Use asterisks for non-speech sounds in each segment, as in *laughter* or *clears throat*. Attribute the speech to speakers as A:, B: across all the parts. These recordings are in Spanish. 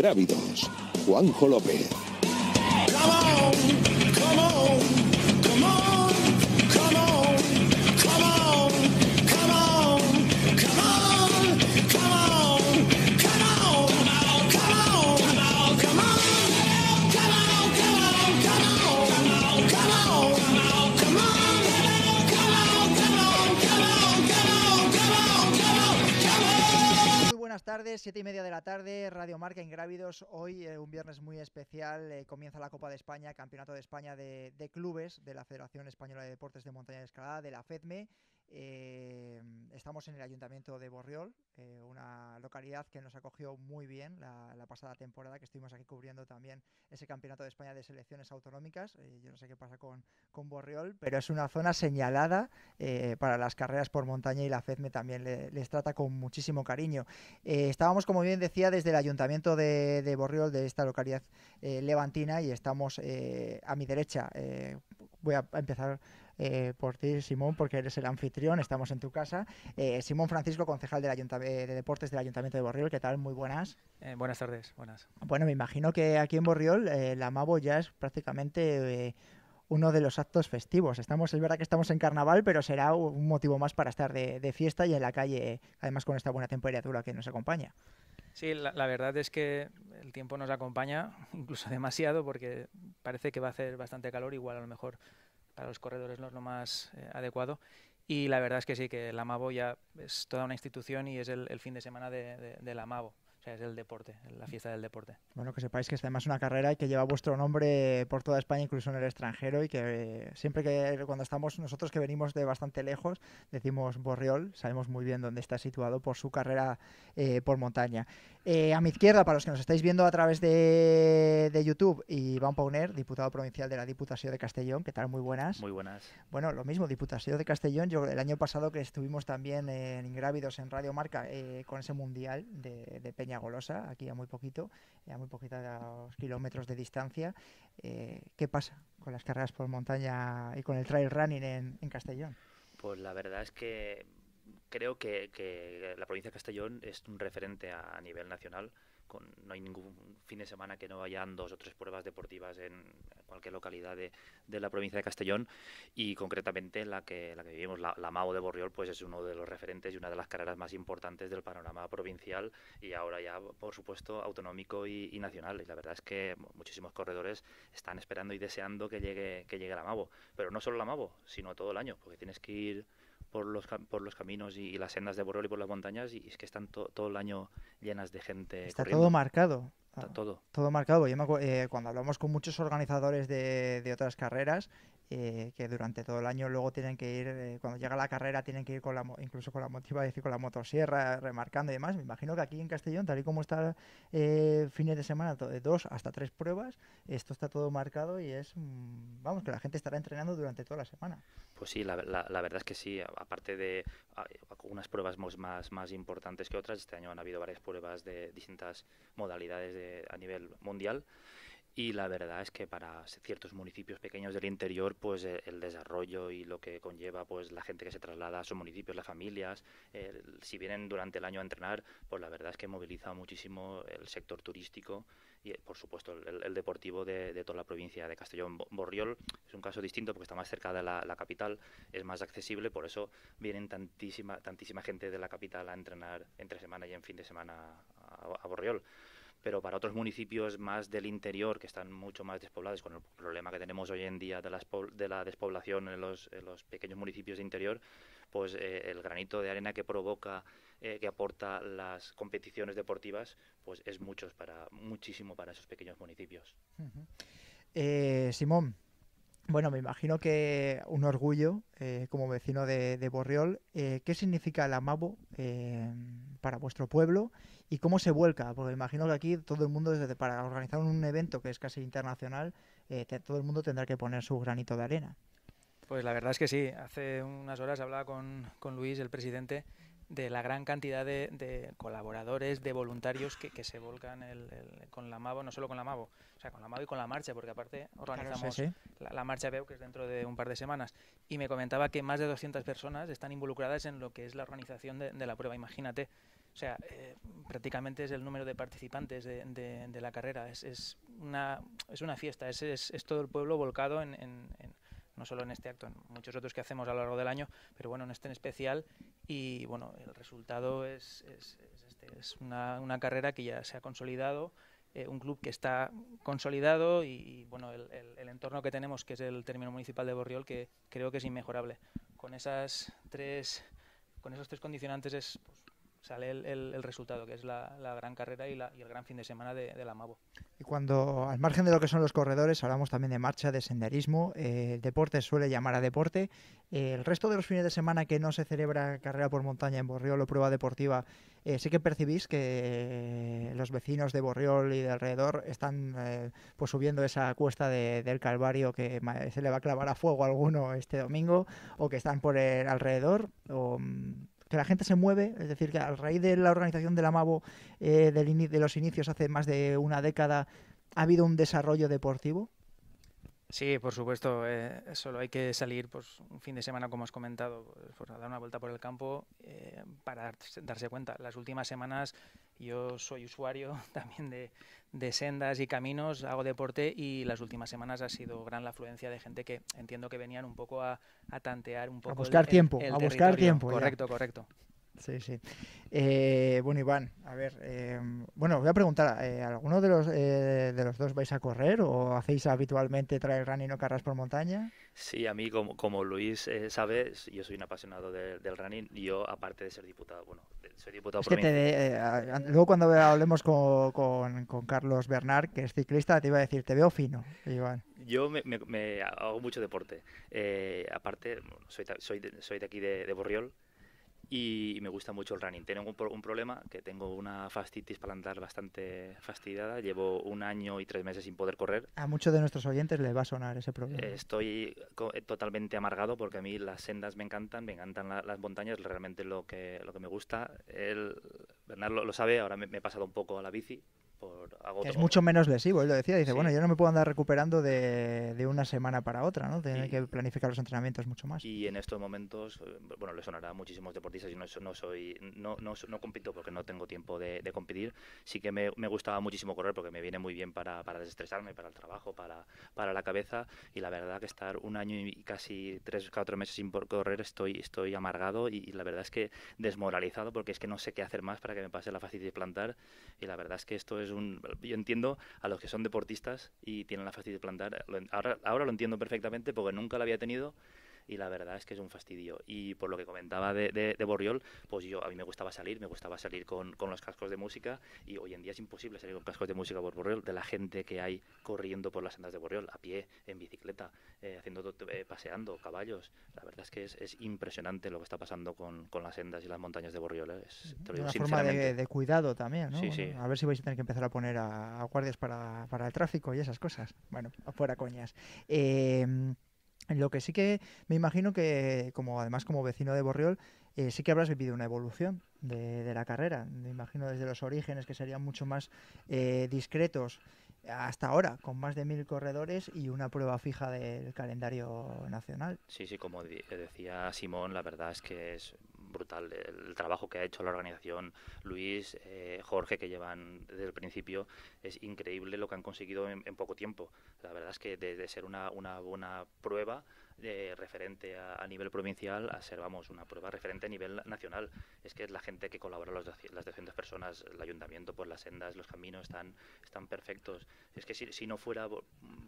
A: Ingrávidos, Juanjo López.
B: Come on,
C: buenas tardes, siete y media de la tarde, Radio Marca Ingrávidos. Hoy, eh, un viernes muy especial, eh, comienza la Copa de España, Campeonato de España de, de, Clubes de la Federación Española de Deportes de Montaña y Escalada, de la FEDME, Em, estamos en el ayuntamiento de Borriol, eh, una localidad que nos acogió muy bien la, pasada temporada, que estuvimos aquí cubriendo también ese campeonato de España de selecciones autonómicas. Eh, yo no sé qué pasa con, con Borriol, pero es una zona señalada eh, para las carreras por montaña y la FEDME también les trata con muchísimo cariño. estábamos, como bien decía, desde el ayuntamiento de, de Borriol, de esta localidad levantina, y estamos a mi derecha. voy a empezar eh, por ti, Simón, porque eres el anfitrión, estamos en tu casa. Eh, Simón Francisco, concejal del eh, de Deportes del Ayuntamiento de Borriol, ¿qué tal? Muy buenas. buenas tardes, buenas. Bueno, me imagino que aquí en Borriol la Mabo ya es prácticamente uno de los actos festivos. Estamos, es verdad que estamos en carnaval, pero será un motivo más para estar de, fiesta y en la calle, además con esta buena temperatura que nos acompaña.
D: Sí, la, verdad es que el tiempo nos acompaña, incluso *laughs* demasiado, porque parece que va a hacer bastante calor, igual a lo mejor para los corredores no es lo más eh, adecuado. Y la verdad es que sí, que la Mavo ya es toda una institución y es el, fin de semana del de, la Mavo es el deporte, la fiesta del deporte.
C: Bueno, que sepáis que es además una carrera y que lleva vuestro nombre por toda España, incluso en el extranjero, y que eh, siempre que cuando estamos nosotros que venimos de bastante lejos, decimos Borriol, sabemos muy bien dónde está situado por su carrera eh, por montaña. Eh, a mi izquierda, para los que nos estáis viendo a través de, de YouTube, Iván Pauner, diputado provincial de la Diputación de Castellón, ¿qué tal? Muy buenas. Muy buenas. Bueno, lo mismo, Diputación de Castellón, yo el año pasado que estuvimos también en Ingrávidos en Radio Marca con ese mundial de, de Peña Golosa, aquí a muy poquito, eh, a muy poquitos kilómetros de distancia. Eh, ¿Qué pasa con las carreras por montaña y con el trail running en, Castellón?
E: Pues la verdad es que creo que, que, la provincia de Castellón es un referente a, nivel nacional no hay ningún fin de semana que no vayan dos o tres pruebas deportivas en cualquier localidad de, la provincia de Castellón y concretamente la que, la que vivimos, la, Mavo de Borriol, pues es uno de los referentes y una de las carreras más importantes del panorama provincial y ahora ya, por supuesto, autonómico y, nacional. Y la verdad es que muchísimos corredores están esperando y deseando que llegue, que llegue la Mavo, pero no solo la Mavo, sino todo el año, porque tienes que ir por los, por los caminos y, las sendas de Boroli y por las montañas y es que están todo el año llenas de gente. Está todo marcado. Está todo.
C: Todo marcado. Eh, cuando hablamos con muchos organizadores de, de otras carreras, eh, que durante todo el año luego tienen que ir, eh, cuando llega la carrera, tienen que ir con incluso con la motiva, decir, con la motosierra, remarcando y demás. Me imagino que aquí en Castellón, tal y como está eh, fines de semana, de dos hasta tres pruebas, esto está todo marcado y es, mm, vamos, que la gente estará entrenando durante toda la semana.
E: Pues sí, la, verdad es que sí, aparte de algunas pruebas más, más importantes que otras, este año han habido varias pruebas de distintas modalidades a nivel mundial. Y la verdad es que para ciertos municipios pequeños del interior, pues eh, el desarrollo y lo que conlleva pues la gente que se traslada a sus municipios, las familias, si vienen durante el año a entrenar, pues la verdad es que moviliza muchísimo el sector turístico y, eh, por supuesto, el, deportivo de, toda la provincia de Castellón. Borriol es un caso distinto porque está más cerca de la, capital, es más accesible, por eso vienen tantísima, tantísima gente de la capital a entrenar entre semana y en fin de semana a Borriol pero para otros municipios más del interior, que están mucho más despoblados, con el problema que tenemos hoy en día de la, de la despoblación en los, pequeños municipios de interior, pues eh, el granito de arena que provoca, eh, que aporta las competiciones deportivas, pues es muchos para, muchísimo para esos pequeños municipios.
C: Eh, Simón, bueno, me imagino que un orgullo eh, como vecino de, Borriol. Eh, ¿Qué significa el Amabo eh, para vuestro pueblo y cómo se vuelca? Porque me imagino que aquí todo el mundo, desde, para organizar un evento que es casi internacional, todo el mundo tendrá que poner su granito de arena.
D: Pues la verdad es que sí. Hace unas horas hablaba con, con Luis, el presidente, de la gran cantidad de, colaboradores, de voluntarios que, se volcan con la MAVO, no solo con la MAVO, o sea, con la MAVO y con la marcha, porque aparte organizamos La, marcha BEU, que es dentro de un par de semanas. Y me comentaba que más de 200 personas están involucradas en lo que es la organización de, la prueba, imagínate. O sea, eh, prácticamente es el número de participantes de, la carrera. Es, una, es una fiesta, es, es, todo el pueblo volcado no solo en este acto, en muchos otros que hacemos a lo largo del año, pero bueno, en este en especial y bueno, el resultado es, este, una, carrera que ya se ha consolidado, eh, un club que está consolidado y, bueno, el, entorno que tenemos, que es el término municipal de Borriol, que creo que es inmejorable. Con, esas tres, con esos tres condicionantes es pues, sale el, el, resultado, que es la, la gran carrera y, la, y, el gran fin de semana de, de, la Mavo.
C: Y cuando, al margen de lo que son los corredores, hablamos también de marcha, de senderismo, el eh, deporte suele llamar a deporte. Eh, el resto de los fines de semana que no se celebra carrera por montaña en Borriol o prueba deportiva, eh, sí que percibís que los vecinos de Borriol y de alrededor están pues subiendo esa cuesta del Calvario que se le va a clavar a fuego a alguno este domingo, o que están por el alrededor, o mm, que la gente se mueve, es decir, que a raíz de la organización eh, del Amabo de los inicios hace más de una década, ha habido un desarrollo deportivo
D: Sí, por supuesto. Eh, solo hay que salir pues, un fin de semana, como has comentado, pues, pues, a dar una vuelta por el campo eh, para darse cuenta. Las últimas semanas yo soy usuario *laughs* también de, sendas y caminos, hago deporte y las últimas semanas ha sido gran la afluencia de gente que entiendo que venían un poco a, tantear un poco. A buscar tiempo, a buscar tiempo. Correcto, correcto.
C: Sí, sí. Eh, bueno, Iván, a ver, em, bueno, voy a preguntar, eh, ¿alguno de los, eh, de los dos vais a correr o hacéis habitualmente trail running o carras por montaña?
E: Sí, a mí, como, como Luis sabe, yo soy un apasionado del running yo, aparte de ser diputado, bueno, soy diputado por que te,
C: Luego cuando hablemos con, Carlos Bernard, que es ciclista, te iba a decir, te veo fino, Iván.
E: Yo me, hago mucho deporte. aparte, soy, de aquí de Borriol, y me gusta mucho el running. Tengo un, problema, que tengo una fastitis andar bastante fastidiada. Llevo un año y tres meses sin poder correr.
C: A muchos de nuestros oyentes les va a sonar ese problema.
E: Estoy eh, totalmente amargado porque a mí las sendas me encantan, me encantan las montañas, realmente lo que, lo que me gusta. el Bernardo lo, sabe, ahora me he pasado un poco a la bici, es mucho menos
C: lesivo, él lo decía, dice, bueno, yo no me puedo andar recuperando de, de una semana para otra, ¿no? tiene que planificar los entrenamientos mucho más.
E: Y en estos momentos, eh, bueno, le sonará a muchísimos deportistas y no, no soy, no, no, compito porque no tengo tiempo de, competir, sí que me, me, gustaba muchísimo correr porque me viene muy bien para, para desestresarme, para el trabajo, para, para la cabeza y la verdad que estar un año y casi tres, cuatro meses sin correr estoy, estoy amargado y, la verdad es que desmoralizado porque es que no sé qué hacer más para que me pase la de plantar y la verdad es que esto es yo entiendo a los que son deportistas y tienen la facilidad de plantar. Ahora, ahora lo entiendo perfectamente porque nunca lo había tenido y la verdad es que es un fastidio. Y por lo que comentaba de, Borriol, pues yo a mí me gustaba salir, me gustaba salir con, los cascos de música y hoy en día es imposible salir con cascos de música por Borriol, de la gente que hay corriendo por las sendas de Borriol, a pie, en bicicleta, eh, haciendo eh, paseando, caballos. La verdad es que es, impresionante lo que está pasando con, las sendas y las montañas de Borriol. ¿eh? Es, una forma de,
C: cuidado también, A ver si vais a tener que empezar a poner a, guardias para, el tráfico y esas cosas. Bueno, fuera coñas. Eh, lo que sí que me imagino que, como además como vecino de Borriol, eh, sí que habrás vivido una evolución de, la carrera. Me imagino desde los orígenes que serían mucho más eh, discretos hasta ahora, con más de mil corredores y una prueba fija del calendario nacional.
E: Sí, sí, como decía Simón, la verdad es que es brutal el trabajo que ha hecho la organización, Luis, eh, Jorge, que llevan desde el principio, es increíble lo que han conseguido en, poco tiempo. La verdad es que desde ser una, buena prueba eh, referente a, nivel provincial a ser, una prueba referente a nivel nacional. Es que es la gente que colabora, los, las 200 personas, el ayuntamiento, por las sendas, los caminos, están, están perfectos. Es que si, no fuera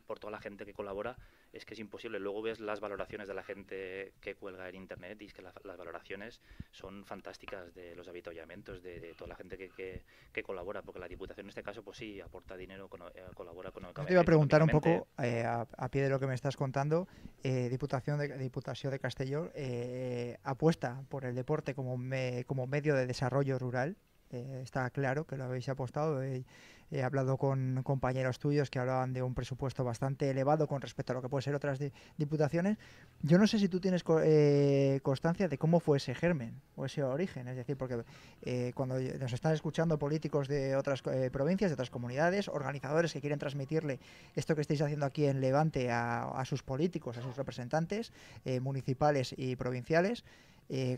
E: por toda la gente que colabora, es que es imposible. Luego ves las valoraciones de la gente que cuelga en Internet y es que las valoraciones son fantásticas de los avitallamientos, de, toda la gente que, colabora, porque la Diputación en este caso, pues sí, aporta dinero, con, eh, colabora con... te iba a preguntar un poco,
C: eh, a, pie de lo que me estás contando, eh, Diputación de, Diputación Castellón apuesta por el deporte como, como medio de desarrollo rural. está claro que lo habéis apostado. He hablado con compañeros tuyos que hablaban de un presupuesto bastante elevado con respecto a lo que puede ser otras diputaciones. Yo no sé si tú tienes eh, constancia de cómo fue ese germen o ese origen. Es decir, porque eh, cuando nos están escuchando políticos de otras eh, provincias, de otras comunidades, organizadores que quieren transmitirle esto que estáis haciendo aquí en Levante a sus políticos, a sus representantes municipales y provinciales,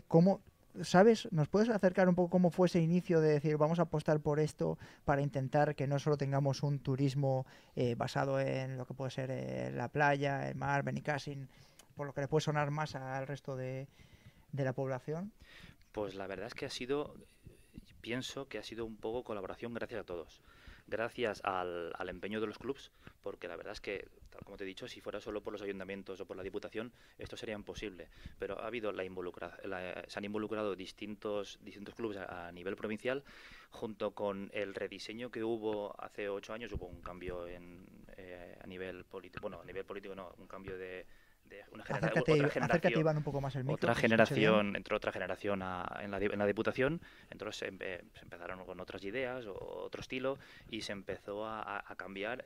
C: ¿cómo ¿sabes? ¿Nos puedes acercar un poco cómo fue ese inicio de decir vamos a apostar por esto para intentar que no solo tengamos un turismo eh, basado en lo que puede ser eh, la playa, el mar, Benicassin, por lo que le puede sonar más al resto de la población?
E: Pues la verdad es que ha sido, pienso que ha sido un poco colaboración gracias a todos gracias al, empeño de los clubes, porque la verdad es que, tal como te he dicho, si fuera solo por los ayuntamientos o por la Diputación, esto sería imposible. Pero ha habido la, involucra se han involucrado distintos, distintos clubes a, nivel provincial, junto con el rediseño que hubo hace ocho años, hubo un cambio en, eh, a nivel político, bueno, a nivel político no, un cambio de de
C: otra generación,
E: entró otra generación en, la, en, la, diputación, entonces se, empezaron con otras ideas, o otro estilo, y se empezó a, cambiar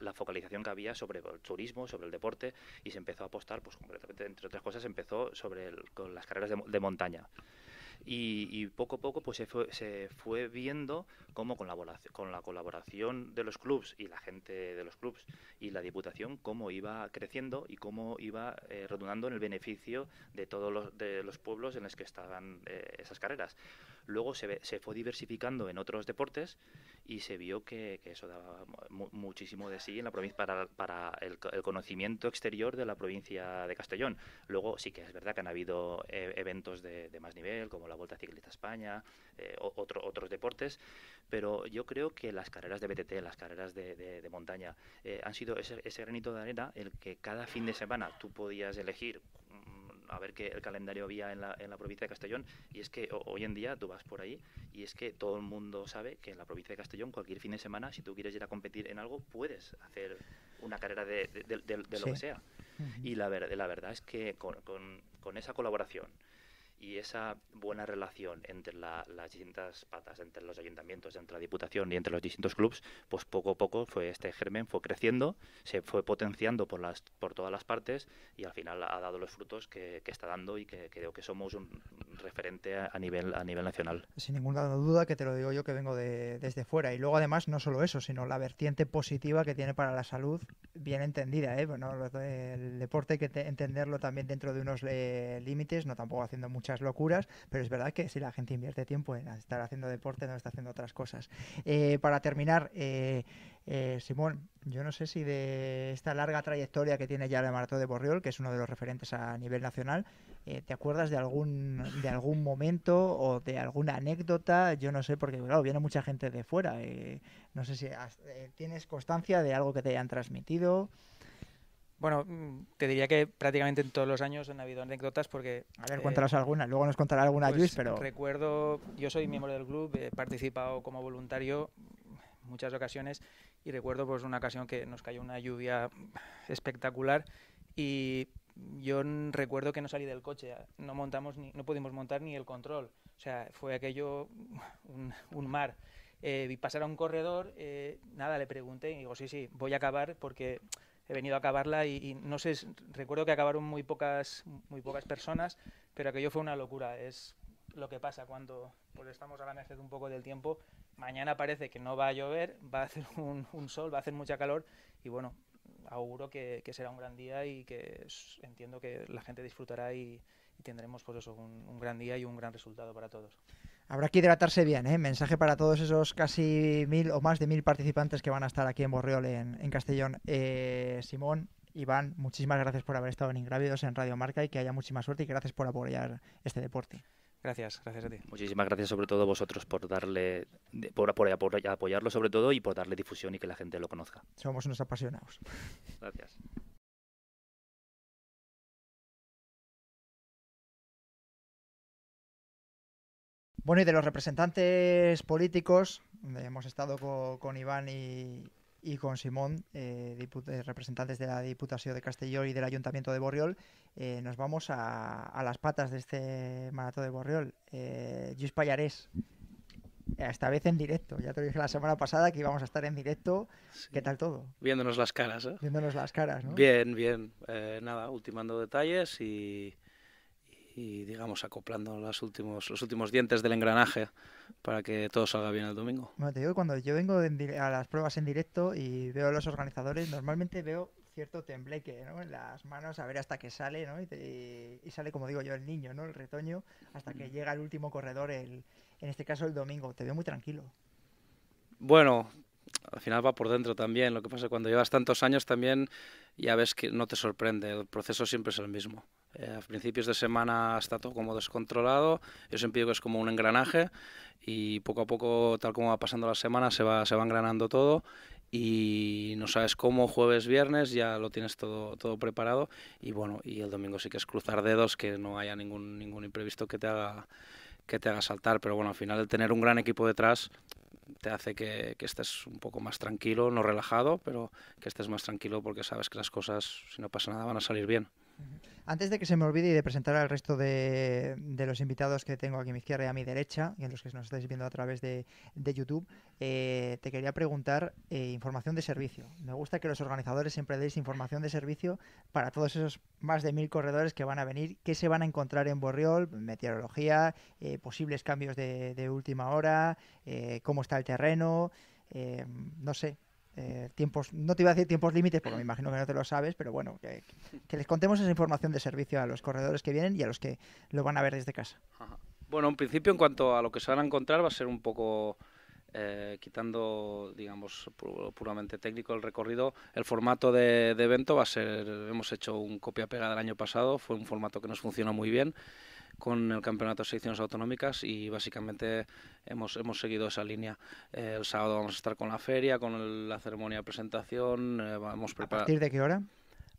E: la, focalización que había sobre el turismo, sobre el deporte, y se empezó a apostar, pues concretamente, entre otras cosas, empezó sobre con las carreras de montaña. Y, poco a poco pues se fue, viendo cómo con la, colaboración de los clubes y la gente de los clubes y la Diputación, cómo iba creciendo y cómo iba eh, redundando en el beneficio de todos los, de los pueblos en los que estaban eh, esas carreras. Luego se, fue diversificando en otros deportes y se vio que, eso daba muchísimo de sí en la provincia para, para el, conocimiento exterior de la provincia de Castellón. Luego sí que es verdad que han habido eh, eventos de, más nivel, como la Vuelta Ciclista España, eh, otros deportes, pero yo creo que las carreras de BTT, las carreras de, montaña, eh, han sido ese, ese granito de arena el que cada fin de semana tú podías elegir a ver qué el calendario había en la, en la provincia de Castellón. Y es que hoy en día tú vas por ahí y es que todo el mundo sabe que en la provincia de Castellón, cualquier fin de semana, si tú quieres ir a competir en algo, puedes hacer una carrera de, lo que sea. Y la, la verdad es que con esa colaboración y esa buena relación entre las distintas patas, entre los ayuntamientos, entre la Diputación y entre los distintos clubes, pues poco a poco fue este germen fue creciendo, se fue potenciando por las por todas las partes y al final ha dado los frutos que, está dando y que creo que somos un referente a nivel a nivel nacional.
C: Sin ninguna duda que te lo digo yo que vengo desde fuera y luego además no solo eso, sino la vertiente positiva que tiene para la salud bien entendida, ¿eh? bueno, el deporte hay que entenderlo también dentro de unos eh, límites, no tampoco haciendo mucha locuras, pero es verdad que si la gente invierte tiempo en estar haciendo deporte, no está haciendo otras cosas. Eh, para terminar, eh, eh, Simón, yo no sé si de esta larga trayectoria que tiene ya la Maratón de Borriol, que es uno de los referentes a nivel nacional, ¿te acuerdas de algún, de algún momento o de alguna anécdota? Yo no sé, porque claro, viene mucha gente de fuera. no sé si tienes constancia de algo que te hayan transmitido. Bueno, mm,
D: te diría que prácticamente en todos los años han habido anécdotas porque... A ver, eh, cuéntanos
C: algunas. alguna, luego nos contará alguna pues, Luis, pero...
D: Recuerdo, yo soy miembro del club, he participado como voluntario muchas ocasiones y recuerdo pues una ocasión que nos cayó una lluvia espectacular y yo recuerdo que no salí del coche, no montamos ni, no pudimos montar ni el control, o sea, fue aquello un, mar. Eh, vi pasar a un corredor, eh, nada, le pregunté y digo, sí, sí, voy a acabar porque he venido a acabarla y, no sé, recuerdo que acabaron muy pocas, muy pocas personas, pero aquello fue una locura. Es lo que pasa cuando pues, estamos a la merced un poco del tiempo. Mañana parece que no va a llover, va a hacer un, sol, va a hacer mucha calor y bueno, auguro que, será un gran día y que entiendo que la gente disfrutará y, tendremos pues, eso, un, gran día y un gran resultado para todos.
C: Habrá que hidratarse bien, ¿eh? Mensaje para todos esos casi mil o más de mil participantes que van a estar aquí en Borreol, en, Castellón. Eh, Simón, Iván, muchísimas gracias por haber estado en Ingrávidos, en Radio Marca, y que haya muchísima suerte y gracias por apoyar este deporte. Gracias, gracias a ti.
E: Muchísimas gracias sobre todo vosotros por darle, por apoyarlo sobre todo y por darle difusión y que la gente lo conozca.
C: Somos unos apasionados. Gracias. Bueno, y de los representantes políticos, eh, hemos estado con, Iván y, con Simón, eh, eh, representantes de la Diputación de Castellón y del Ayuntamiento de Borriol, nos vamos a, las patas de este maratón de Borriol. Eh, Luis esta vez en directo. Ya te dije la semana pasada que íbamos a estar en directo. ¿Qué tal todo?
F: Viéndonos las caras, ¿eh? Viéndonos las caras, ¿no? Bien, bien. nada, ultimando detalles y y digamos acoplando los últimos, los últimos dientes del engranaje para que todo salga bien el domingo.
C: Bueno, te digo, cuando yo vengo a las pruebas en directo y veo a los organizadores, normalmente veo cierto tembleque ¿no? en las manos, a ver hasta que sale, ¿no? y, sale, como digo yo, el niño, ¿no? el retoño, hasta que mm. llega el último corredor, el, en este caso el domingo. Te veo muy tranquilo.
F: Bueno, al final va por dentro también. Lo que pasa es que cuando llevas tantos años también ya ves que no te sorprende, el proceso siempre es el mismo. Eh, a principios de semana está todo como descontrolado, yo siempre digo que es como un engranaje y poco a poco, tal como va pasando la semana, se va, se engranando todo y no sabes cómo jueves, viernes ya lo tienes todo, todo preparado y bueno, y el domingo sí que es cruzar dedos, que no haya ningún, ningún imprevisto que te haga que te haga saltar, pero bueno, al final el tener un gran equipo detrás te hace que, estés un poco más tranquilo, no relajado, pero que estés más tranquilo porque sabes que las cosas, si no pasa nada, van a salir bien.
C: Antes de que se me olvide y de presentar al resto de, los invitados que tengo aquí a mi izquierda y a mi derecha, y en los que nos estáis viendo a través de, YouTube, eh, te quería preguntar eh, información de servicio. Me gusta que los organizadores siempre deis información de servicio para todos esos más de mil corredores que van a venir, qué se van a encontrar en Borriol, meteorología, eh, posibles cambios de, de última hora, cómo está el terreno, no sé, eh, tiempos, no te iba a decir tiempos límites porque me imagino que no te lo sabes, pero bueno, que, les contemos esa información de servicio a los corredores que vienen y a los que lo van a ver desde casa.
F: Bueno, en principio en cuanto a lo que se van a encontrar va a ser un poco... Eh, quitando, digamos, puramente técnico el recorrido, el formato de, de, evento va a ser, hemos hecho un copia-pega del año pasado, fue un formato que nos funcionó muy bien con el Campeonato de selecciones Autonómicas y básicamente hemos, seguido esa línea. Eh, el sábado vamos a estar con la feria, con la ceremonia de presentación. Eh, vamos ¿A partir de qué hora?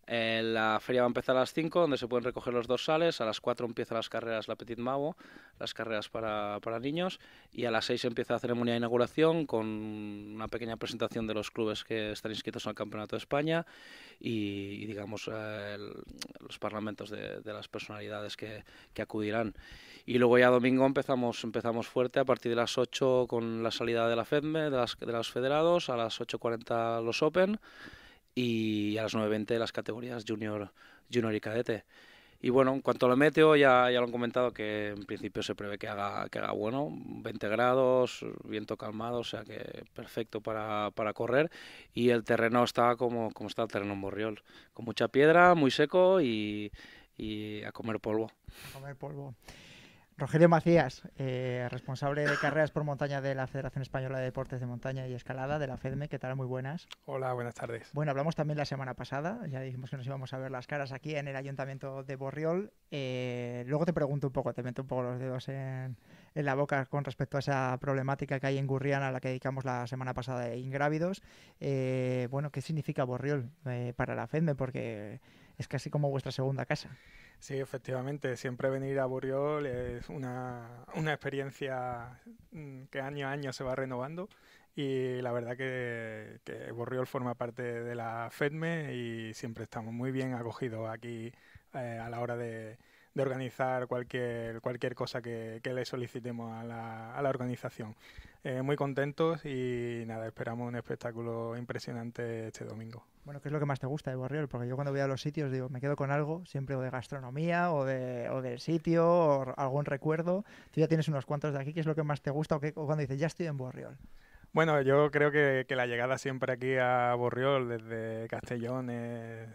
F: Eh, la feria va a empezar a las 5, donde se pueden recoger los dorsales. A las 4 empiezan las carreras La Petit Mago, las carreras para, para, niños. Y a las 6 empieza la ceremonia de inauguración con una pequeña presentación de los clubes que están inscritos al Campeonato de España y, digamos, eh, los parlamentos de, las personalidades que, acudirán. Y luego ya domingo empezamos, empezamos fuerte a partir de las 8 con la salida de la FEDME, de, de los federados, a las 8.40 los Open y a las 9.20 las categorías junior, junior y cadete. Y bueno, en cuanto a meteo, ya, ya lo han comentado que en principio se prevé que haga, que haga bueno, 20 grados, viento calmado, o sea que perfecto para, correr. Y el terreno está como, como está el terreno en con mucha piedra, muy seco y, y a comer polvo.
C: A comer polvo. Rogelio Macías, eh, responsable de carreras por montaña de la Federación Española de Deportes de Montaña y Escalada, de la FEDME. ¿Qué tal? Muy buenas.
G: Hola, buenas tardes.
C: Bueno, hablamos también la semana pasada, ya dijimos que nos íbamos a ver las caras aquí en el Ayuntamiento de Borriol. Eh, luego te pregunto un poco, te meto un poco los dedos en, la boca con respecto a esa problemática que hay en Gurriana, a la que dedicamos la semana pasada de ingrávidos. Eh, bueno, ¿qué significa Borriol para la FEDME? Porque es casi como vuestra segunda casa.
G: Sí, efectivamente, siempre venir a Borriol es una, experiencia mm, que año a año se va renovando y la verdad que, Borriol forma parte de la FEDME y siempre estamos muy bien acogidos aquí eh, a la hora de, organizar cualquier, cualquier cosa que, le solicitemos a la organización. Eh, muy contentos y nada, esperamos un espectáculo impresionante este domingo.
C: Bueno, ¿qué es lo que más te gusta de Borriol? Porque yo cuando voy a los sitios digo, me quedo con algo, siempre o de gastronomía o, de, del sitio o algún recuerdo. Tú ya tienes unos cuantos de aquí, ¿qué es lo que más te gusta o, cuando dices, ya estoy en Borriol?
G: Bueno, yo creo que, la llegada siempre aquí a Borriol desde Castellón es,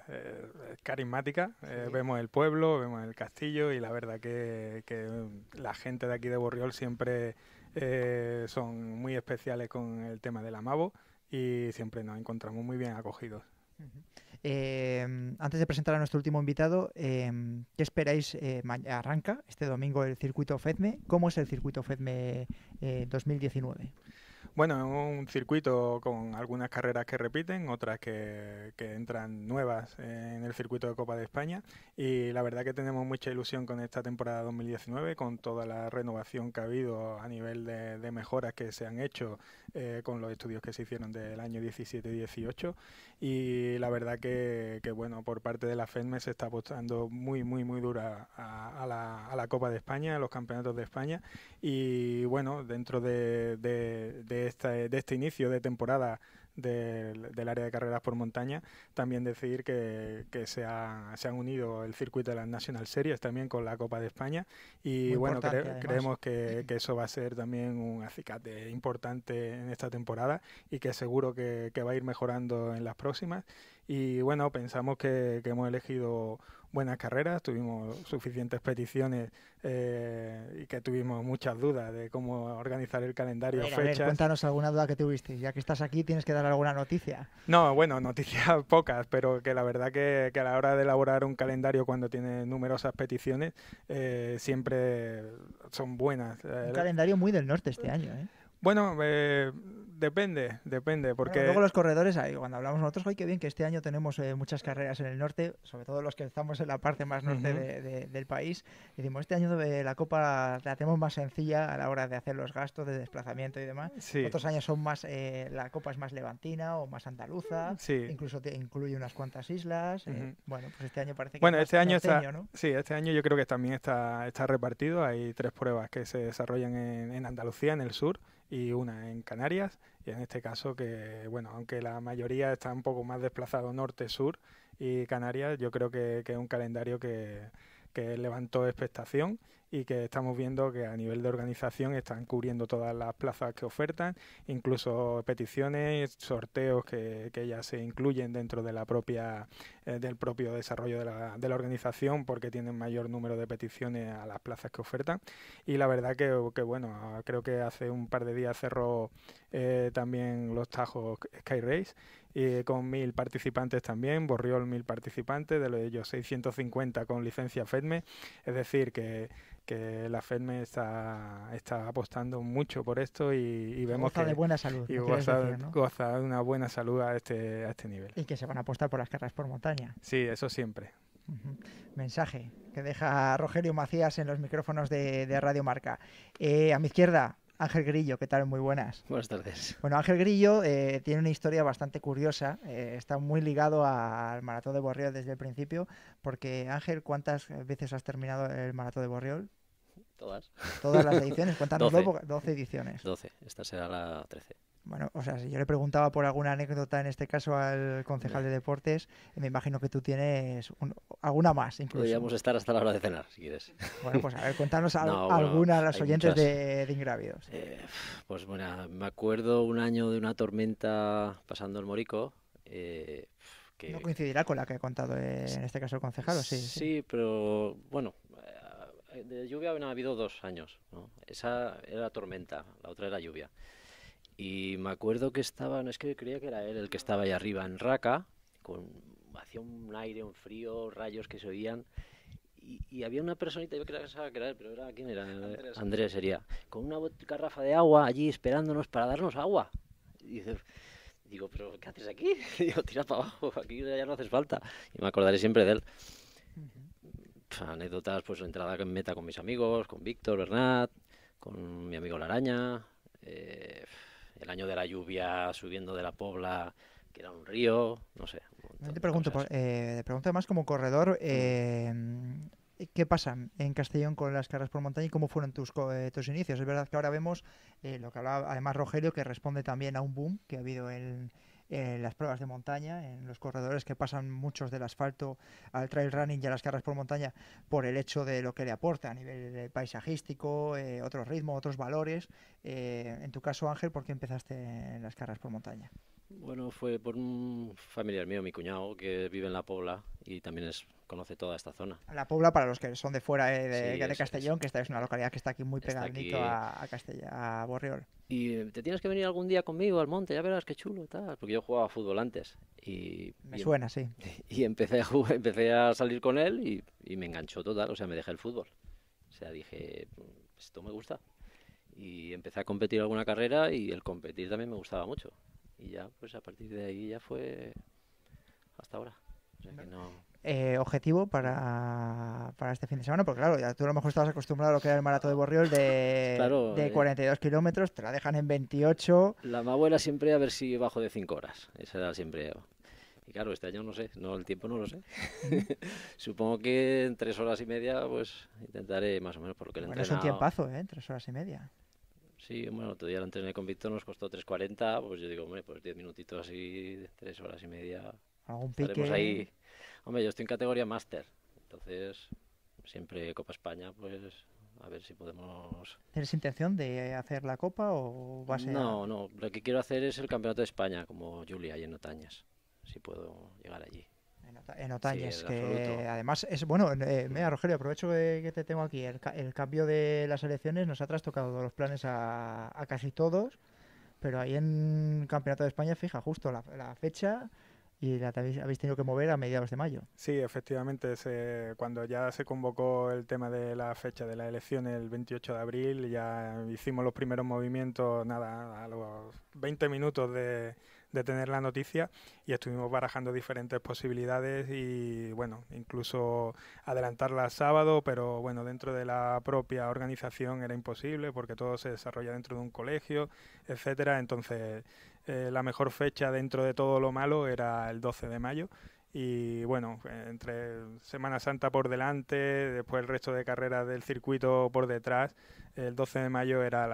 G: carismática. Eh, vemos el pueblo, vemos el castillo y la verdad que, que la gente de aquí de Borriol siempre eh, son muy especiales con el tema del amabo y siempre nos encontramos muy bien acogidos.
C: Em, antes de presentar a nuestro último invitado, em, ¿qué esperáis? Eh, arranca este domingo el circuito FEDME. ¿Cómo es el circuito FEDME 2019? Eh,
G: bueno, es un circuito con algunas carreras que repiten, otras que, que, entran nuevas en el circuito de Copa de España y la verdad que tenemos mucha ilusión con esta temporada 2019, con toda la renovación que ha habido a nivel de, mejoras que se han hecho eh, con los estudios que se hicieron del año 17-18 y la verdad que, bueno, por parte de la FEDME se está apostando muy, muy, muy dura a, la, a, la, Copa de España, a los campeonatos de España y bueno, dentro de, de, este, de este inicio de temporada del, área de carreras por montaña. También decir que, se, ha, han unido el circuito de las National Series también con la Copa de España y bueno, creemos que, eso va a ser también un acicate importante en esta temporada y que seguro que, que va a ir mejorando en las próximas. Y bueno, pensamos que, hemos elegido buenas carreras, tuvimos suficientes peticiones eh, y que tuvimos muchas dudas de cómo organizar el calendario, cuéntanos
C: alguna duda que tuviste, ya que estás aquí tienes que dar alguna noticia.
G: No, bueno, *laughs* noticias pocas, pero que la verdad que, a la hora de elaborar un calendario cuando tiene numerosas peticiones eh, siempre son buenas. Un eh,
C: calendario muy del norte este año, ¿eh?
G: Bueno, eh, depende, depende, porque... luego los
C: corredores, ahí, cuando hablamos nosotros, hoy que bien que este año tenemos eh, muchas carreras en el norte, sobre todo los que estamos en la parte más norte del país. y Decimos, este año eh, la Copa la tenemos más sencilla a la hora de hacer los gastos de desplazamiento y demás. Otros años son más, la Copa es más levantina o más andaluza, incluso incluye unas cuantas islas. bueno, pues este año parece que... Bueno, este año este
G: año yo creo que también está, repartido. Hay tres pruebas que se desarrollan en Andalucía, en el sur y una en Canarias. Y en este caso que, bueno, aunque la mayoría está un poco más desplazado norte-sur y Canarias, yo creo que, es un calendario que, que levantó expectación y que estamos viendo que a nivel de organización están cubriendo todas las plazas que ofertan, incluso peticiones, sorteos que, que ya se incluyen dentro de la propia, eh, del propio desarrollo de la, de la, organización porque tienen mayor número de peticiones a las plazas que ofertan. Y la verdad que, bueno, creo que hace un par de días cerró eh, también los tajos Sky Race y con mil participantes también, el mil participantes, de los ellos 650 con licencia FEDME, es decir que que la FEDME está, apostando mucho por esto y, vemos goza que... de buena salud. Y goza, de una buena salud a este, este nivel.
C: Y que se van a apostar por las carreras por montaña.
G: Sí, eso siempre.
C: Mensaje que deja Rogelio Macías en los micrófonos de, Radio Marca. Eh, a mi izquierda, Ángel Grillo, ¿qué tal? Muy buenas.
H: Buenas tardes.
C: Bueno, Ángel Grillo eh, tiene una historia bastante curiosa. Eh, está muy ligado al Maratón de Borriol desde el principio, porque Ángel, ¿cuántas veces has terminado el Maratón de Borriol?
H: Todas. Todas las *laughs* ediciones, cuéntanos 12. ediciones. 12, esta será la 13.
C: Bueno, o sea, si yo le preguntaba por alguna anécdota en este caso al concejal de deportes, eh, me imagino que tú tienes alguna más incluso. Podríamos
H: estar hasta la hora de cenar, si quieres. Bueno, pues a ver,
C: cuéntanos *laughs* alguna a las oyentes de, de,
H: eh, pues bueno, me acuerdo un año de una tormenta pasando el Morico. Eh, que... No coincidirá
C: con la que he contado en este caso el concejal, ¿o sí, sí?
H: Sí, pero bueno, de lluvia habían habido dos años. Esa era la tormenta, la otra era lluvia. Y me acuerdo que estaba, no es que creía que era él el que estaba ahí arriba en Raca, con, hacía un aire, un frío, rayos que se oían. Y, había una personita, yo creía que era él, pero era, ¿quién era? Andrés. sería. Con una garrafa de agua allí esperándonos para darnos agua. Y digo, ¿pero qué haces aquí? *laughs* Digo, tira para abajo, aquí ya no haces falta. Y me acordaré siempre de él. Pues, anécdotas, pues entrada en meta con mis amigos, con Víctor, Bernat, con mi amigo La Araña, eh, el año de la lluvia subiendo de la Pobla, que era un río, no sé.
C: Eh, te pregunto, te pregunto además como corredor, em, ¿qué pasa en Castellón con las carreras por montaña y cómo fueron tus, eh, tus inicios? Es verdad que ahora vemos lo que hablaba además Rogelio, que responde también a un boom que ha habido en... El en las pruebas de montaña, en los corredores que pasan muchos del asfalto al trail running y a las carreras por montaña por el hecho de lo que le aporta a nivel eh, paisajístico, eh, otro ritmo, otros valores. Eh, en tu caso, Ángel, ¿por qué empezaste en las carreras por montaña?
H: Bueno, fue por un familiar mío, mi cuñado, que vive en La Pobla y también es conoce toda esta zona.
C: La Puebla, para los que son de fuera eh, de, Castellón, que esta es una localidad que está aquí muy pegadito a, a,
H: Borriol. Y eh, te tienes que venir algún día conmigo al monte, ya verás qué chulo tal, porque yo jugaba fútbol antes. Y, me em- suena, sí. *laughs* Y empecé a, empecé a salir con él y, y me enganchó total, o sea, me dejé el fútbol. O sea, dije, esto me gusta. Y empecé a competir alguna carrera y el competir también me gustaba mucho. Y ya, pues a partir de ahí ya fue hasta ahora. O sea, que
C: no... Eh, objetivo para, este fin de semana, porque claro, ya tú a lo mejor estabas acostumbrado a lo que era el maratón de Borriol de, de 42 eh. kilómetros, te la dejan en 28.
H: La más buena siempre a ver si bajo de 5 horas, esa era siempre. Y claro, este año no sé, no el tiempo no lo sé. *laughs* Supongo que en 3 horas y media pues intentaré más o menos por lo que le entrenado. es un tiempazo,
C: ¿eh? 3 horas y media.
H: Sí, bueno, otro día la entrené con Víctor, nos costó 3.40, pues yo digo, hombre, pues 10 minutitos así, 3 horas y media Algún pique. ahí. Hombre, yo estoy en categoría máster, entonces siempre Copa España, pues a ver si podemos.
C: ¿Tienes intención de hacer la Copa o va a ser.? No,
H: no, lo que quiero hacer es el Campeonato de España, como Julia y en Otañas, si puedo llegar allí.
C: En Otañas, que además es bueno. Eh, mira, Rogelio, aprovecho que, te tengo aquí. El, cambio de las elecciones nos ha trastocado los planes a, casi todos, pero ahí en Campeonato de España, fija, justo la fecha, y la habéis tenido que mover a mediados de mayo.
G: Sí, efectivamente, cuando ya se convocó el tema de la fecha de la elección el 28 de abril, ya hicimos los primeros movimientos, nada, a los 20 minutos de, tener la noticia y estuvimos barajando diferentes posibilidades y bueno, incluso adelantarla a sábado, pero bueno, dentro de la propia organización era imposible porque todo se desarrolla dentro de un colegio, etcétera, entonces eh, la mejor fecha dentro de todo lo malo era el 12 de mayo. Y bueno, entre Semana Santa por delante, después el resto de carreras del circuito por detrás, el 12 de mayo era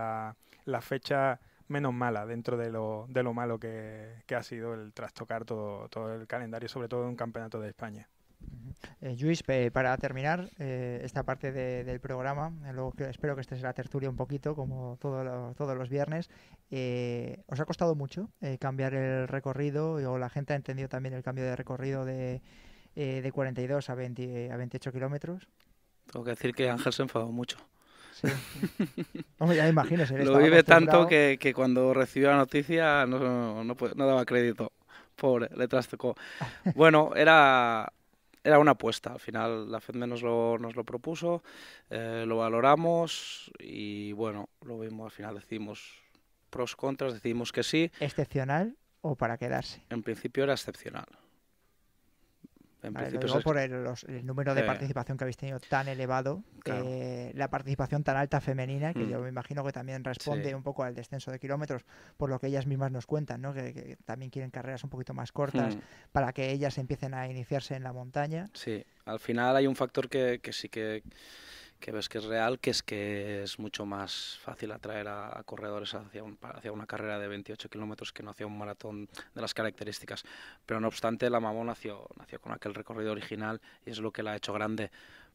G: la, fecha menos mala dentro de lo, de lo malo que, que ha sido el trastocar todo, todo el calendario, sobre todo en un campeonato de España.
C: Eh, Luis, para terminar eh, esta parte del programa, eh, espero que este sea la tertulia un poquito, como todos los viernes, eh, ¿os ha costado mucho cambiar el recorrido o la gente ha entendido también el cambio de recorrido de, 42 a, 20, a 28 kilómetros?
F: Tengo que decir que Ángel se enfadó mucho. Sí.
C: *laughs* Hombre, ya Lo vive tanto
F: que, cuando recibió la noticia no, no daba crédito. Pobre, le trastocó. *laughs* Bueno, era era una apuesta. Al final la FEDME nos lo, nos lo propuso, eh, lo valoramos y bueno, lo vimos. Al final decidimos pros, contras, decidimos que sí.
C: ¿Excepcional o para quedarse?
F: En principio era excepcional. En por el, número de eh.
C: participación que habéis tenido tan elevado, la participación tan alta femenina, que mm. yo me imagino que también responde un poco al descenso de kilómetros, por lo que ellas mismas nos cuentan, ¿no? que, también quieren carreras un poquito más cortas mm. para que ellas empiecen a iniciarse en la montaña.
F: Sí, al final hay un factor que sí que que ves que es real, que es que es mucho más fácil atraer a, corredores hacia, hacia, una carrera de 28 kilómetros que no hacia un maratón de las características. Pero no obstante, la Mamón nació, nació con aquel recorrido original y es lo que la ha hecho grande.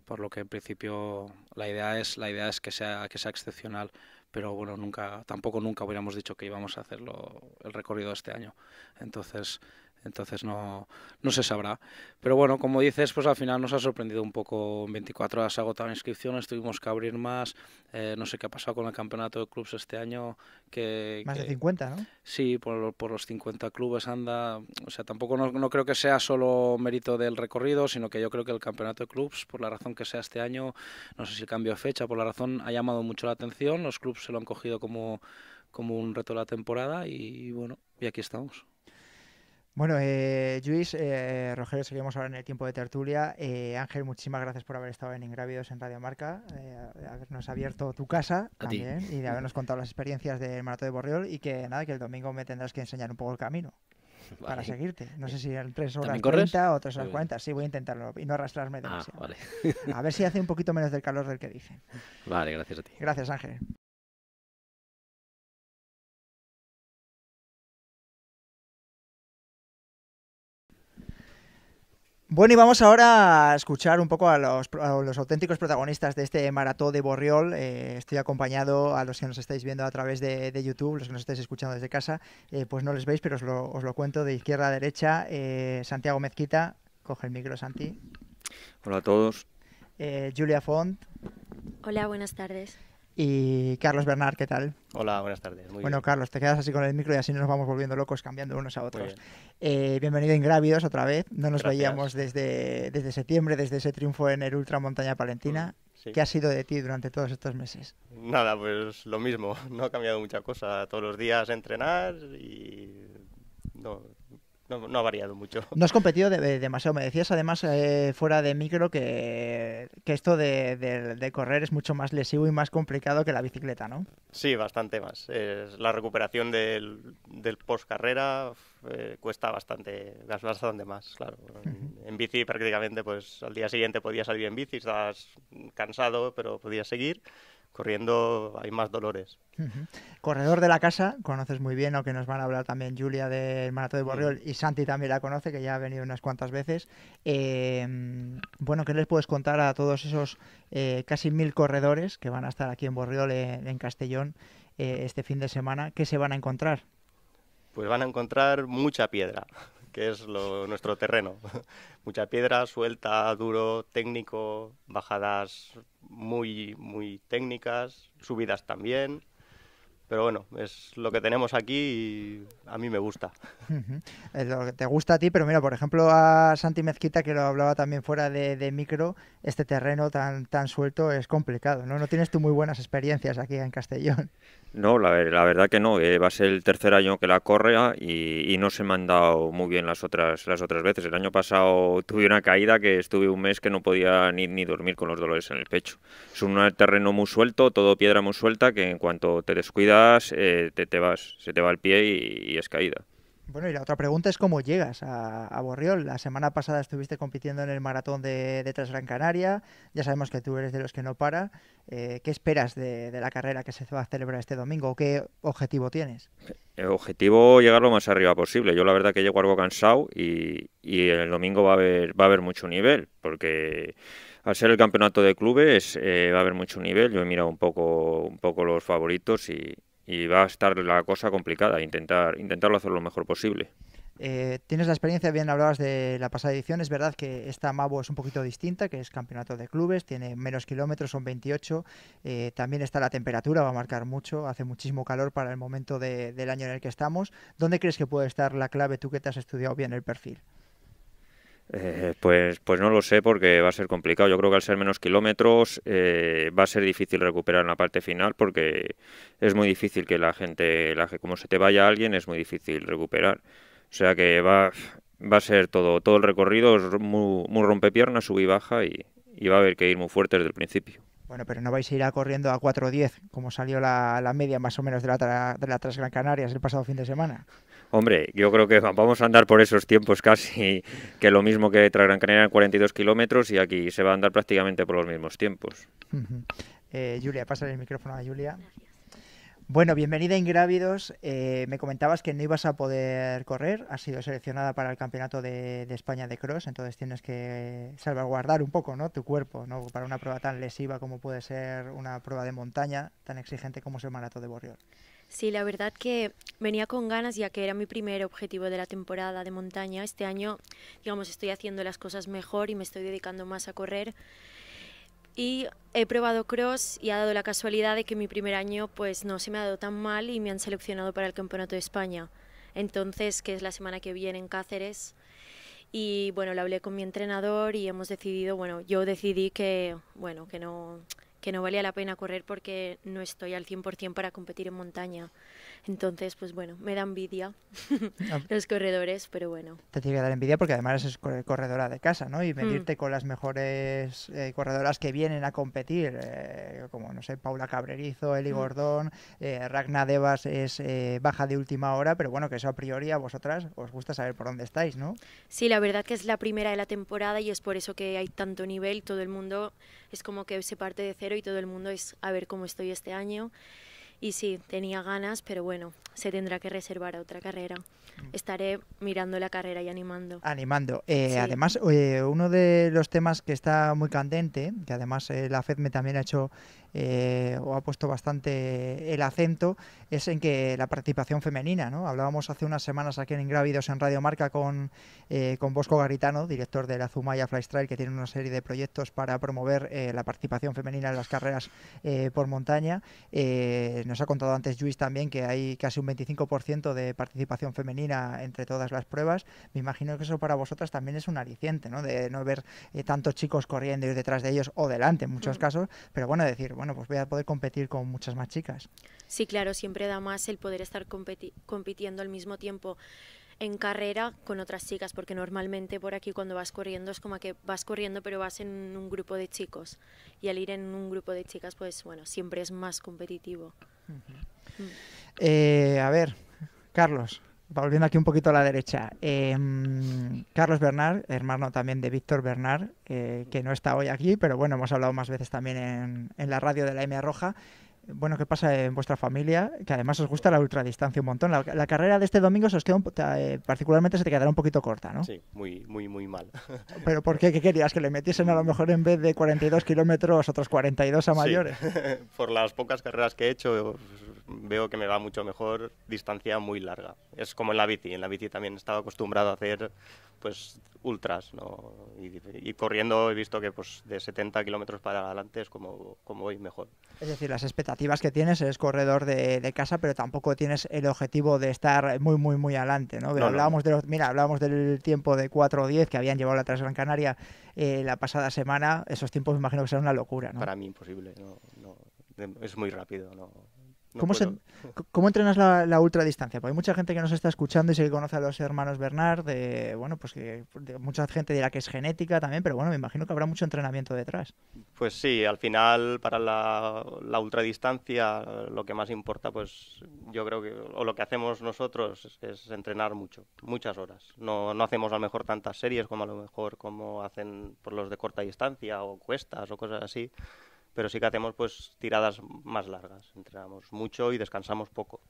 F: Por lo que en principio la idea es, la idea es que, sea, que sea excepcional pero bueno, nunca, tampoco nunca hubiéramos dicho que íbamos a hacerlo el recorrido este año. Entonces, entonces no, no, se sabrá. Pero bueno, como dices, pues al final nos ha sorprendido un poco. En 24 horas se agotaron inscripciones, tuvimos que abrir más. Eh, no sé qué ha pasado con el campeonato de clubes este año. Que, más de 50, ¿no? Sí, por, los 50 clubes anda. O sea, tampoco no, creo que sea solo mérito del recorrido, sino que yo creo que el campeonato de clubes, por la razón que sea este año, no sé si el cambio de fecha, por la razón ha llamado mucho la atención. Los clubes se lo han cogido como, como un reto de la temporada y bueno, y aquí estamos.
C: Bueno, eh, Luis, eh, Rogelio, seguimos ahora en el tiempo de tertulia. Eh, Ángel, muchísimas gracias por haber estado en Ingrávidos en Radio Marca, eh, habernos abierto tu casa también y de *laughs* habernos contado las experiencias del Maratón de Borreol y que nada, que el domingo me tendrás que enseñar un poco el camino *laughs* para seguirte. No sé si en tres horas cuarenta o tres horas cuarenta. sí, voy a intentarlo y no arrastrarme ah, demasiado. a ver si hace un poquito menos del calor del que
H: dicen.
G: *laughs* Vale, gracias a ti.
C: Gracias, Ángel. Bueno, y vamos ahora a escuchar un poco a los, auténticos protagonistas de este maratón de Borriol. Eh, estoy acompañado a los que nos estáis viendo a través de, YouTube, los que nos estáis escuchando desde casa, eh, pues no les veis, pero os lo, os lo cuento de izquierda a derecha. Eh, Santiago Mezquita, coge el micro, Santi.
I: Hola a todos.
C: Julia Font. Hola, buenas tardes y Carlos Bernard, ¿qué tal?
B: Hola, buenas tardes. bueno,
C: Carlos, te quedas así con el micro y así nos vamos volviendo locos cambiando unos a otros. Eh, bienvenido a Ingrávidos otra vez. No nos veíamos desde, desde septiembre, desde ese triunfo en el Ultra Montaña Palentina. Mm, ¿Qué ha sido de ti durante todos estos meses?
I: Nada, pues lo mismo. *laughs* No ha cambiado mucha cosa. Todos los días entrenar y no, no, ha variado mucho. No has competido
C: demasiado. Me decías además eh, fuera de micro que, esto de, correr es mucho más lesivo y más complicado que la bicicleta, ¿no?
I: Sí, bastante más. la recuperación del, post carrera eh, cuesta bastante, bastante más, claro. En, bici prácticamente pues al día siguiente podías salir en bici, estabas cansado, pero podías seguir corriendo hay más dolores.
C: Corredor de la casa, conoces muy bien, aunque nos van a hablar también Julia del Maratón de Borriol y Santi también la conoce, que ya ha venido unas cuantas veces. Em, bueno, ¿qué les puedes contar a todos esos eh, casi mil corredores que van a estar aquí en Borriol, en, Castellón, eh, este fin de semana? ¿Qué se van a encontrar?
I: Pues van a encontrar mucha piedra que es lo, nuestro terreno. *laughs* Mucha piedra, suelta, duro, técnico, bajadas muy, muy técnicas, subidas también pero bueno, es lo que tenemos aquí y a mí me gusta.
C: Es lo que te gusta a ti, pero mira, por ejemplo, a Santi Mezquita, que lo hablaba también fuera de, micro, este terreno tan, tan suelto es complicado, ¿no? No tienes tú muy buenas experiencias aquí en Castellón.
A: No, la, verdad que no, eh, va a ser el tercer año que la correa ah, y, y, no se me han dado muy bien las otras, las otras veces. El año pasado tuve una caída que estuve un mes que no podía ni, ni dormir con los dolores en el pecho. Es un terreno muy suelto, todo piedra muy suelta, que en cuanto te descuidas eh, te, vas, se te va el pie y, es caída.
C: Bueno, y la otra pregunta es cómo llegas a, Borriol. La semana pasada estuviste compitiendo en el maratón de, de Gran Canaria, ya sabemos que tú eres de los que no para. Eh, ¿Qué esperas de, la carrera que se va a celebrar este domingo? ¿Qué objetivo tienes?
A: El eh, objetivo es llegar lo más arriba posible. Yo la verdad que llego algo cansado y, y el domingo va a haber, va a haber mucho nivel, porque al ser el campeonato de clubes va a haber mucho nivel. Yo he mirado un poco, un poco los favoritos y, y va a estar la cosa complicada, intentar, intentarlo hacer lo mejor posible.
C: Eh, tienes la experiencia, bien hablabas de la pasada edición, es verdad que esta Mabo es un poquito distinta, que es campeonato de clubes, tiene menos kilómetros, son 28, eh, también está la temperatura, va a marcar mucho, hace muchísimo calor para el momento del año en el que estamos. ¿Dónde crees que puede estar la clave tú que te has estudiado bien el perfil?
A: Eh, pues, pues no lo sé porque va a ser complicado. Yo creo que al ser menos kilómetros eh, va a ser difícil recuperar en la parte final porque es muy difícil que la gente, la, como se te vaya alguien, es muy difícil recuperar. O sea que va, va a ser todo, todo el recorrido es muy, muy rompepierna, sub y baja y, va a haber que ir muy fuerte desde el principio.
C: Bueno, pero no vais a ir a corriendo a 4.10, como salió la, media más o menos de la, tra, de la Transgran Canarias el pasado fin de semana.
A: Hombre, yo creo que vamos a andar por esos tiempos casi que lo mismo que tras Gran Canaria en 42 kilómetros y aquí se va a andar prácticamente por los mismos tiempos.
C: Eh, Julia, pasa el micrófono a Julia. Bueno, bienvenida a Ingrávidos. Eh, me comentabas que no ibas a poder correr. Has sido seleccionada para el Campeonato de, España de Cross, entonces tienes que salvaguardar un poco ¿no? tu cuerpo ¿no? para una prueba tan lesiva como puede ser una prueba de montaña, tan exigente como es el Maratón de Borriol.
B: Sí, la verdad que venía con ganas ya que era mi primer objetivo de la temporada de montaña. Este año, digamos, estoy haciendo las cosas mejor y me estoy dedicando más a correr. Y he probado cross y ha dado la casualidad de que mi primer año pues no se me ha dado tan mal y me han seleccionado para el Campeonato de España. Entonces, que es la semana que viene en Cáceres. Y bueno, lo hablé con mi entrenador y hemos decidido, bueno, yo decidí que, bueno, que no, que no valía la pena correr porque no estoy al 100% para competir en montaña. Entonces, pues bueno, me da envidia ah. *laughs* los corredores, pero bueno.
C: Te tiene que dar envidia porque además es corredora de casa, ¿no? Y medirte mm. con las mejores eh, corredoras que vienen a competir, eh, como, no sé, Paula Cabrerizo, Eli mm. Gordón, eh, Ragna Devas es baja de última hora, pero bueno, que eso a priori a vosotras os gusta saber por dónde estáis, ¿no?
B: Sí, la verdad que es la primera de la temporada y es por eso que hay tanto nivel, todo el mundo es como que se parte de cero y todo el mundo es a ver cómo estoy este año. Y sí, tenía ganas, pero bueno, se tendrá que reservar a otra carrera. Mm. Estaré mirando la carrera y animando.
C: Animando. Eh, además, eh, uno de los temas que está muy candente, que además eh, la FED me también ha hecho eh, o ha puesto bastante el acento es en que la participación femenina, ¿no? Hablábamos hace unas semanas aquí en Ingrávidos en Radio Marca con, eh, con Bosco Garitano, director de la Zumaya Flystrail, que tiene una serie de proyectos para promover eh, la participación femenina en las carreras por montaña. nos ha contado antes Luis también que hay casi un 25% de participación femenina entre todas las pruebas. Me imagino que eso para vosotras también es un aliciente, ¿no? De no ver tantos chicos corriendo, y detrás de ellos o delante en muchos mm. casos, pero bueno, decir, bueno, pues voy a poder competir con muchas más chicas.
B: Sí, claro, siempre da más el poder estar compitiendo al mismo tiempo en carrera con otras chicas, porque normalmente por aquí cuando vas corriendo es como que vas corriendo pero vas en un grupo de chicos y al ir en un grupo de chicas pues bueno, siempre es más competitivo. Mm.
C: Eh, a ver, Carlos, volviendo aquí un poquito a la derecha, eh, Carlos Bernard, hermano también de Víctor Bernard, eh, que no está hoy aquí, pero bueno, hemos hablado más veces también en, la radio de la M Roja. Bueno, ¿qué pasa en vuestra familia? Que además os gusta la ultradistancia un montón. La, carrera de este domingo se os eh, particularmente se te quedará un poquito corta, ¿no?
I: Sí, muy, muy, muy mal. *laughs* ¿Pero por
C: qué? ¿Qué querías? ¿Que le metiesen a lo mejor en vez de 42 kilómetros otros 42 a mayores?
I: *laughs* Por las pocas carreras que he hecho, veo que me va mucho mejor distancia muy larga. Es como en la bici, en la bici también estaba acostumbrado a hacer pues ultras, ¿no? y, corriendo he visto que pues de 70 kilómetros para adelante es como, como voy mejor.
C: Es decir, las expectativas que tienes, eres corredor de, de casa, pero tampoco tienes el objetivo de estar muy, muy, muy adelante, ¿no? hablábamos de mira, hablábamos del tiempo de 4 o 10 que habían llevado la Transgran Canaria eh, la pasada semana, esos tiempos me imagino que serán una locura, ¿no? Para
I: mí imposible, no, no es muy rápido, no,
C: ¿Cómo, entrenas la, la, ultradistancia? Porque hay mucha gente que nos está escuchando y se conoce a los hermanos Bernard, de, bueno, pues que mucha gente dirá que es genética también, pero bueno, me imagino que habrá mucho entrenamiento detrás.
I: Pues sí, al final para la, ultradistancia lo que más importa, pues yo creo que, o lo que hacemos nosotros es, entrenar mucho, muchas horas. No, no, hacemos a lo mejor tantas series como a lo mejor como hacen por los de corta distancia o cuestas o cosas así pero sí que hacemos pues tiradas más largas. Entrenamos mucho y descansamos poco.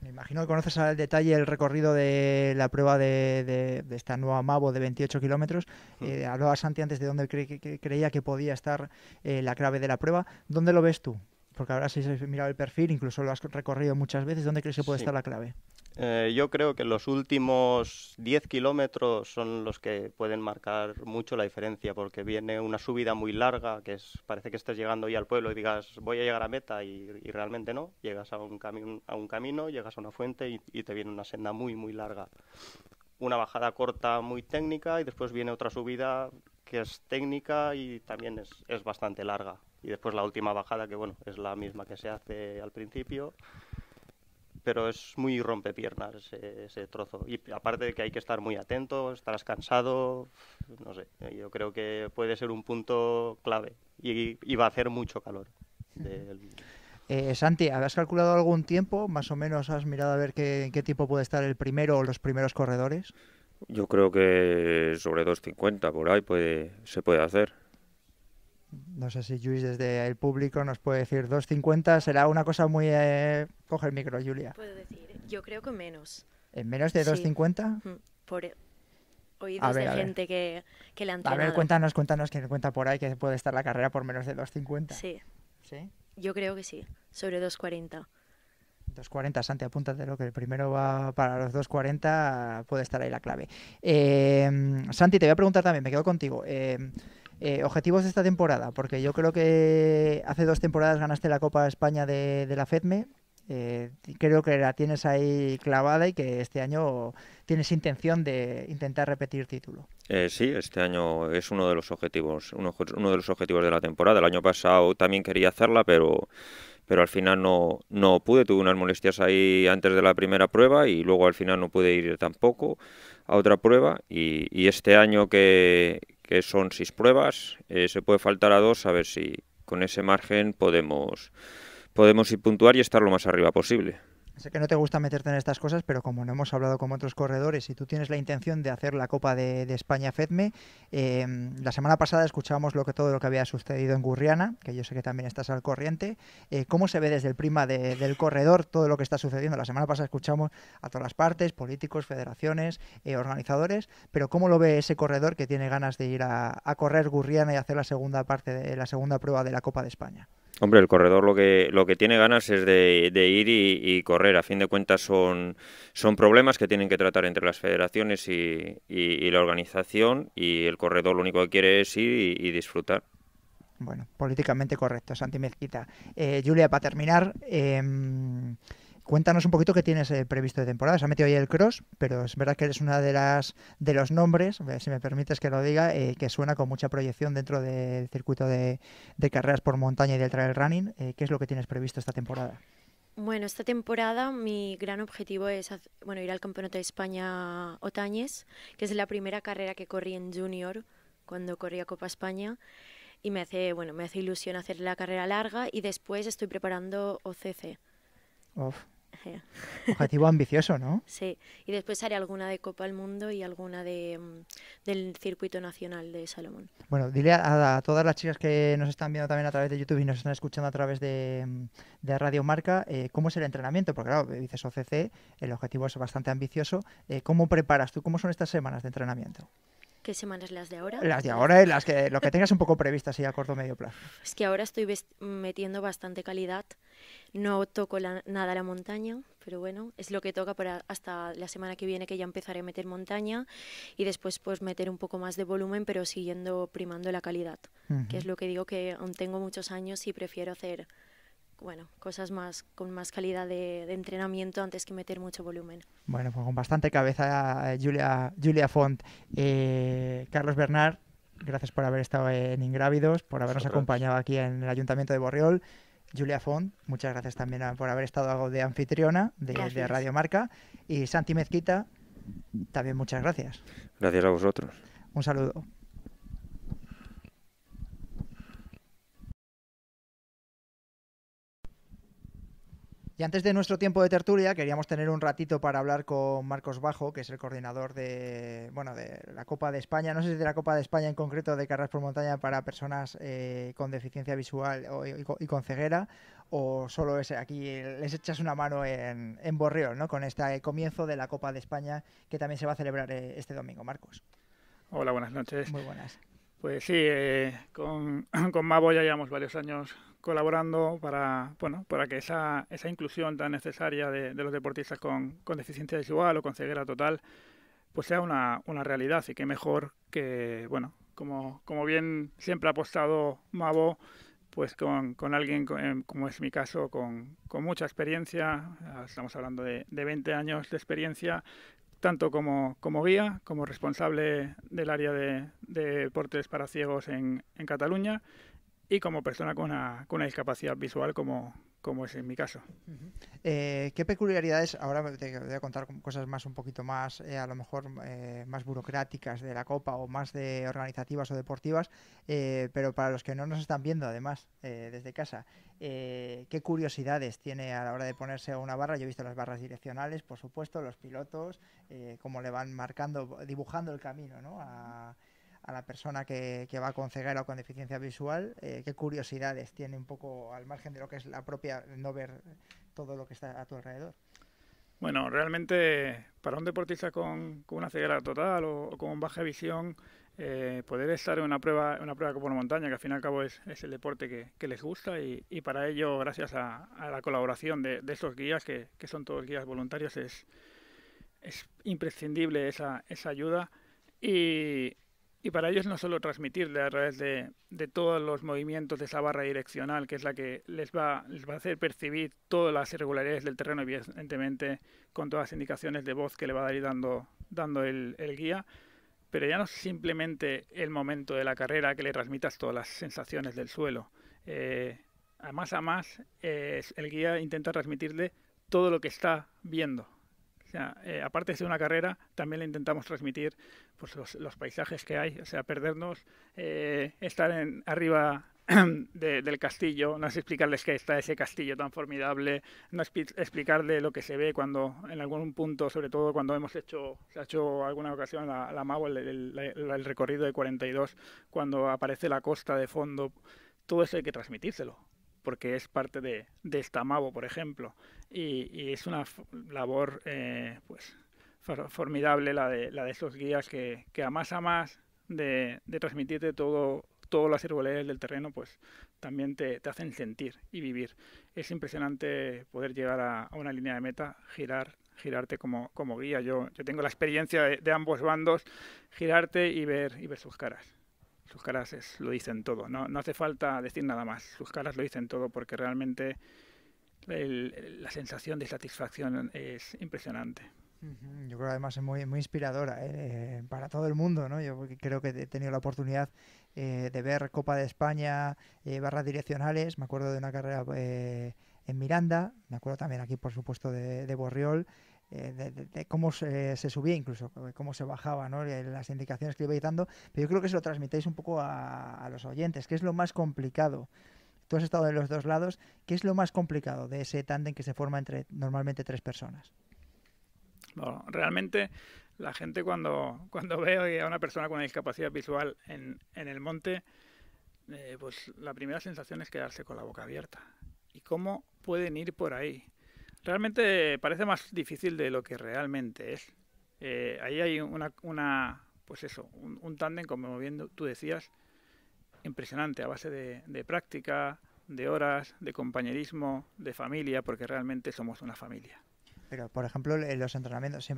C: Me imagino que conoces al detalle el recorrido de la prueba de, esta nueva Mavo de 28 kilómetros. Mm. Eh, hablaba Santi antes de dónde creía que podía estar eh, la clave de la prueba. ¿Dónde lo ves tú? Porque ahora si has mirado el perfil, incluso lo has recorrido muchas veces, ¿dónde crees que puede estar la clave?
I: Eh, yo creo que los últimos 10 kilómetros son los que pueden marcar mucho la diferencia, porque viene una subida muy larga, que es, parece que estés llegando ya al pueblo y digas voy a llegar a meta y, realmente no. Llegas a un, a un camino, llegas a una fuente y, te viene una senda muy, muy larga. Una bajada corta muy técnica y después viene otra subida que es técnica y también es bastante larga y después la última bajada que bueno es la misma que se hace al principio pero es muy rompepiernas ese, trozo y aparte de que hay que estar muy atento estarás cansado no sé yo creo que puede ser un punto clave y, y va a hacer mucho calor
C: eh, Santi, ¿habías calculado algún tiempo? ¿Más o menos has mirado a ver en qué tiempo puede estar el primero o los primeros corredores?
A: Yo creo que sobre 2.50 por ahí puede, se puede hacer
C: no sé si Luis desde el público nos puede decir 2.50, será una cosa muy... Eh, coge el micro, Julia.
B: Puedo decir, yo creo que menos.
C: ¿En menos de 2.50?
B: Por oídos de gente que, que le han A ver, cuéntanos,
C: cuéntanos quién cuenta por ahí que puede estar la carrera por menos de 2.50.
B: Sí. ¿Sí? Yo creo que sí, sobre 2.40.
C: 2.40, Santi, lo que el primero va para los 2.40, puede estar ahí la clave. Eh, Santi, te voy a preguntar también, me quedo contigo. Eh, eh, objetivos de esta temporada, porque yo creo que hace dos temporadas ganaste la Copa España de, la FEDME. Eh, creo que la tienes ahí clavada y que este año tienes intención de intentar repetir título.
A: Eh, sí, este año es uno de los objetivos, uno, de los objetivos de la temporada. El año pasado también quería hacerla, pero pero al final no, no pude, tuve unas molestias ahí antes de la primera prueba y luego al final no pude ir tampoco a otra prueba y este año que, que son seis pruebas. Eh, se puede faltar a dos a ver si con ese margen podemos, podemos ir puntuar y estar lo más arriba posible.
C: Sé que no te gusta meterte en estas cosas, pero como no hemos hablado con otros corredores y tú tienes la intención de hacer la Copa de, España FEDME, em, la semana pasada escuchábamos lo que, todo lo que había sucedido en Gurriana, que yo sé que también estás al corriente. Eh, ¿Cómo se ve desde el prima del corredor todo lo que está sucediendo? La semana pasada escuchamos a todas las partes, políticos, federaciones, eh, organizadores, pero ¿cómo lo ve ese corredor que tiene ganas de ir a, a correr Gurriana y hacer la segunda parte de la segunda prueba de la Copa de España?
A: Hombre, el corredor lo que, lo que tiene ganas es de, ir y, correr. A fin de cuentas son, son problemas que tienen que tratar entre las federaciones y, la organización y el corredor lo único que quiere es ir y disfrutar
C: bueno, políticamente correcto, Santi Mezquita. Eh, Julia, para terminar, em, Cuéntanos un poquito qué tienes eh, previsto de temporada. Se ha metido ahí el cross, pero es verdad que eres una de las de los nombres, eh, si me permites que lo diga, eh, que suena con mucha proyección dentro del circuito de, carreras por montaña y del trail running. ¿Qué es lo que tienes previsto esta temporada?
B: Bueno, esta temporada mi gran objetivo es bueno, ir al Campeonato de España Otañes, que es la primera carrera que corrí en junior cuando corrí a Copa España y me hace, bueno, me hace ilusión hacer la carrera larga y después estoy preparando OCC.
C: Objetivo ambicioso, ¿no?
B: *laughs* Sí, y después haré alguna de Copa del Mundo y alguna de, mm, del Circuito Nacional de Salomón.
C: Bueno, dile a, todas las chicas que nos están viendo también a través de YouTube y nos están escuchando a través de, mm, de Radio Marca, eh, ¿cómo es el entrenamiento? Porque claro, dices OCC, el objetivo es bastante ambicioso. Eh, ¿Cómo preparas tú? ¿Cómo son estas semanas de entrenamiento?
B: ¿Qué semanas las de ahora? Las de
C: ahora y las que lo que tengas un poco previstas y a corto o medio plazo.
B: Es que ahora estoy metiendo bastante calidad no toco nada la montaña, pero bueno, es lo que toca para hasta la semana que viene que ya empezaré a meter montaña y después pues meter un poco más de volumen, pero siguiendo primando la calidad, que es lo que digo que aún tengo muchos años y prefiero hacer bueno, cosas más con más calidad de, entrenamiento antes que meter mucho volumen.
C: Bueno, pues con bastante cabeza eh, Julia, Julia Font. Eh, Carlos Bernard, gracias por haber estado en Ingrávidos, por habernos acompañado aquí en el Ayuntamiento de Borriol. Julia Font, muchas gracias también por haber estado de anfitriona de Radio Marca. Y Santi Mezquita, también muchas gracias.
A: Gracias a vosotros.
C: Un saludo. Y antes de nuestro tiempo de tertulia, queríamos tener un ratito para hablar con Marcos Bajo, que es el coordinador de, bueno, de la Copa de España, no sé si de la Copa de España en concreto, de carreras por montaña para personas eh, con deficiencia visual o, y, con ceguera, o solo es aquí les echas una mano en, en Borreo, ¿no? Con este comienzo de la Copa de España que también se va a celebrar eh, este domingo, Marcos. Hola, buenas noches. Muy
J: buenas. Pues sí, eh, con, *clears throat* con Mavo ya llevamos varios años colaborando para, bueno, para que esa, esa inclusión tan necesaria de, los deportistas con, deficiencia visual o con ceguera total pues sea una, una realidad y que mejor que, bueno, como, como bien siempre ha apostado Mavo, pues con, con alguien em, como es mi caso, con, con, mucha experiencia, estamos hablando de, de 20 años de experiencia, tanto como, como guía, como responsable del área de, deportes para ciegos en, en Cataluña y como persona con una, discapacidad visual como, es en mi caso.
C: Eh, ¿Qué peculiaridades, ahora te voy a contar cosas más un poquito más, eh, a lo mejor eh, más burocráticas de la Copa o más de organizativas o deportivas, pero para los que no nos están viendo además desde casa, ¿qué curiosidades tiene a la hora de ponerse a una barra? Yo he visto las barras direccionales, por supuesto, los pilotos, cómo le van marcando, dibujando el camino ¿no? a la persona que, va con ceguera o con deficiencia visual, eh, qué curiosidades tiene un poco al margen de lo que es la propia no ver todo lo que está a tu alrededor.
J: Bueno, realmente para un deportista con, una ceguera total o, con baja visión, eh, poder estar en una prueba, una prueba como la montaña, que al fin y al cabo es, el deporte que, les gusta y, para ello, gracias a, la colaboración de, estos guías, que, son todos guías voluntarios, es, imprescindible esa, esa ayuda. Y, y para ellos no solo transmitirle a través de, todos los movimientos de esa barra direccional, que es la que les va, les va a hacer percibir todas las irregularidades del terreno, evidentemente con todas las indicaciones de voz que le va a dar dando, el, guía, pero ya no es simplemente el momento de la carrera que le transmitas todas las sensaciones del suelo. Además, eh, a más a más, eh, el guía intenta transmitirle todo lo que está viendo, sea, eh, aparte de ser una carrera, también le intentamos transmitir pues, los, paisajes que hay, o sea, perdernos, eh, estar en, arriba *clears throat* del castillo, no es explicarles que está ese castillo tan formidable, no es explicarle lo que se ve cuando en algún punto, sobre todo cuando hemos hecho, se ha hecho alguna ocasión la, la el, el recorrido de 42, cuando aparece la costa de fondo, todo eso hay que transmitírselo porque es parte de, de mavo, por ejemplo, y, es una labor eh, pues formidable la de, la de esos guías que, que a más a más de, transmitirte todo, todas las irregularidades del terreno, pues también te, hacen sentir y vivir. Es impresionante poder llegar a, una línea de meta, girar girarte como, guía. Yo, yo tengo la experiencia de, de ambos bandos, girarte y ver, y ver sus caras. Sus caras lo dicen todo. No, no, hace falta decir nada más. Sus caras lo dicen todo porque realmente la sensación de satisfacción es impresionante.
C: Yo creo que además es muy, muy inspiradora ¿eh? Eh, para todo el mundo, ¿no? Yo creo que he tenido la oportunidad eh, de ver Copa de España, barras direccionales, me acuerdo de una carrera en Miranda, me acuerdo también aquí, por supuesto, de, de Borriol, eh, de, cómo se, subía, incluso eh, cómo se bajaba, ¿no? Eh, las indicaciones que iba dando, pero yo creo que se lo transmitéis un poco a, los oyentes, ¿Qué es lo más complicado. Tú has estado de los dos lados, ¿qué es lo más complicado de ese tándem que se forma entre normalmente tres personas?
J: realmente la gente cuando, cuando ve a una persona con una discapacidad visual en, el monte, pues la primera sensación es quedarse con la boca abierta. ¿Y cómo pueden ir por ahí? Realmente parece más difícil de lo que realmente es. Eh, ahí hay una, pues eso, un, un tándem, como tú decías, impresionante, a base de, de práctica, de horas, de compañerismo, de familia, porque realmente somos una familia.
C: Pero, por ejemplo, los entrenamientos,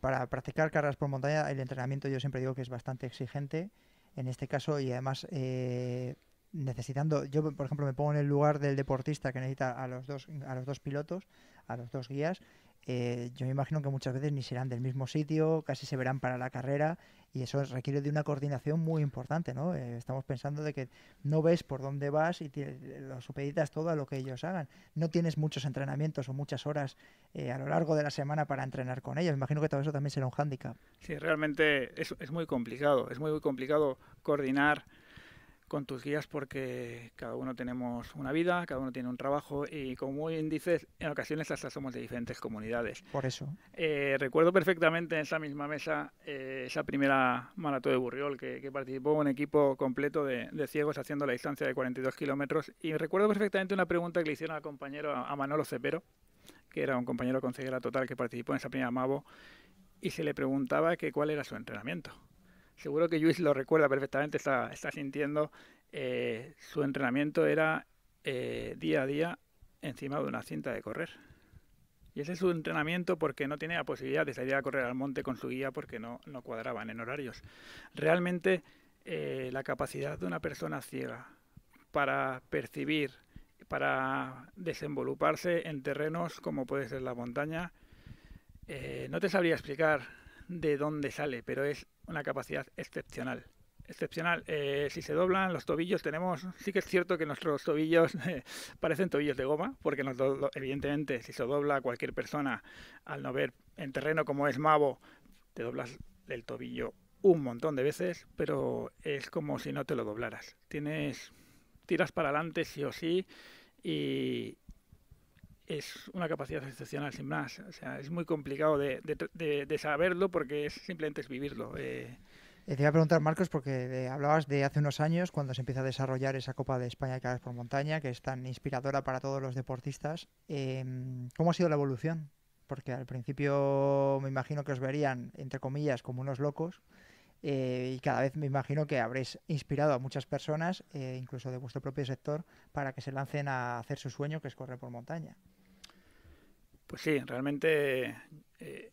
C: para practicar carreras por montaña, el entrenamiento yo siempre digo que es bastante exigente en este caso y además eh, necesitando, yo por ejemplo me pongo en el lugar del deportista que necesita a los dos, a los dos pilotos, a los dos guías, eh, yo me imagino que muchas veces ni serán del mismo sitio, casi se verán para la carrera y eso requiere de una coordinación muy importante, ¿no? Eh, estamos pensando de que no ves por dónde vas y te, lo supeditas todo a lo que ellos hagan. No tienes muchos entrenamientos o muchas horas eh, a lo largo de la semana para entrenar con ellos. Me imagino que todo eso también será un hándicap.
J: Sí, realmente es, es muy complicado, es muy, muy complicado coordinar con tus guías porque cada uno tenemos una vida, cada uno tiene un trabajo y como muy bien dices, en ocasiones hasta somos de diferentes comunidades. Por eso. Eh, recuerdo perfectamente en esa misma mesa eh, esa primera maratón de Burriol que, participó un equipo completo de, ciegos haciendo la distancia de 42 kilómetros y recuerdo perfectamente una pregunta que le hicieron al compañero, a, Manolo Cepero, que era un compañero consejera total que participó en esa primera Mavo y se le preguntaba que cuál era su entrenamiento. Seguro que Luis lo recuerda perfectamente, está, sintiendo. Eh, su entrenamiento era eh, día a día encima de una cinta de correr. Y ese es su entrenamiento porque no tenía la posibilidad de salir a correr al monte con su guía porque no, no cuadraban en horarios. Realmente eh, la capacidad de una persona ciega para percibir, para desenvoluparse en terrenos como puede ser la montaña, no te sabría explicar de dónde sale, pero es una capacidad excepcional. Excepcional. Eh, si se doblan los tobillos, tenemos. Sí que es cierto que nuestros tobillos *laughs* eh, parecen tobillos de goma, porque nos evidentemente, si se dobla cualquier persona al no ver en terreno como es Mavo, te doblas el tobillo un montón de veces, pero es como si no te lo doblaras. Tienes. Tiras para adelante sí o sí y, es una capacidad excepcional, sin más. O sea, es muy complicado de, saberlo porque es, simplemente es vivirlo. Eh.
C: Eh, te iba a preguntar, Marcos, porque eh, hablabas de hace unos años, cuando se empieza a desarrollar esa Copa de España de vez por Montaña, que es tan inspiradora para todos los deportistas. Em, ¿Cómo ha sido la evolución? Porque al principio me imagino que os verían, entre comillas, como unos locos. y cada vez me imagino que habréis inspirado a muchas personas, incluso de vuestro propio sector, para que se lancen a hacer su sueño, que es correr por montaña.
J: Pues sí, realmente eh,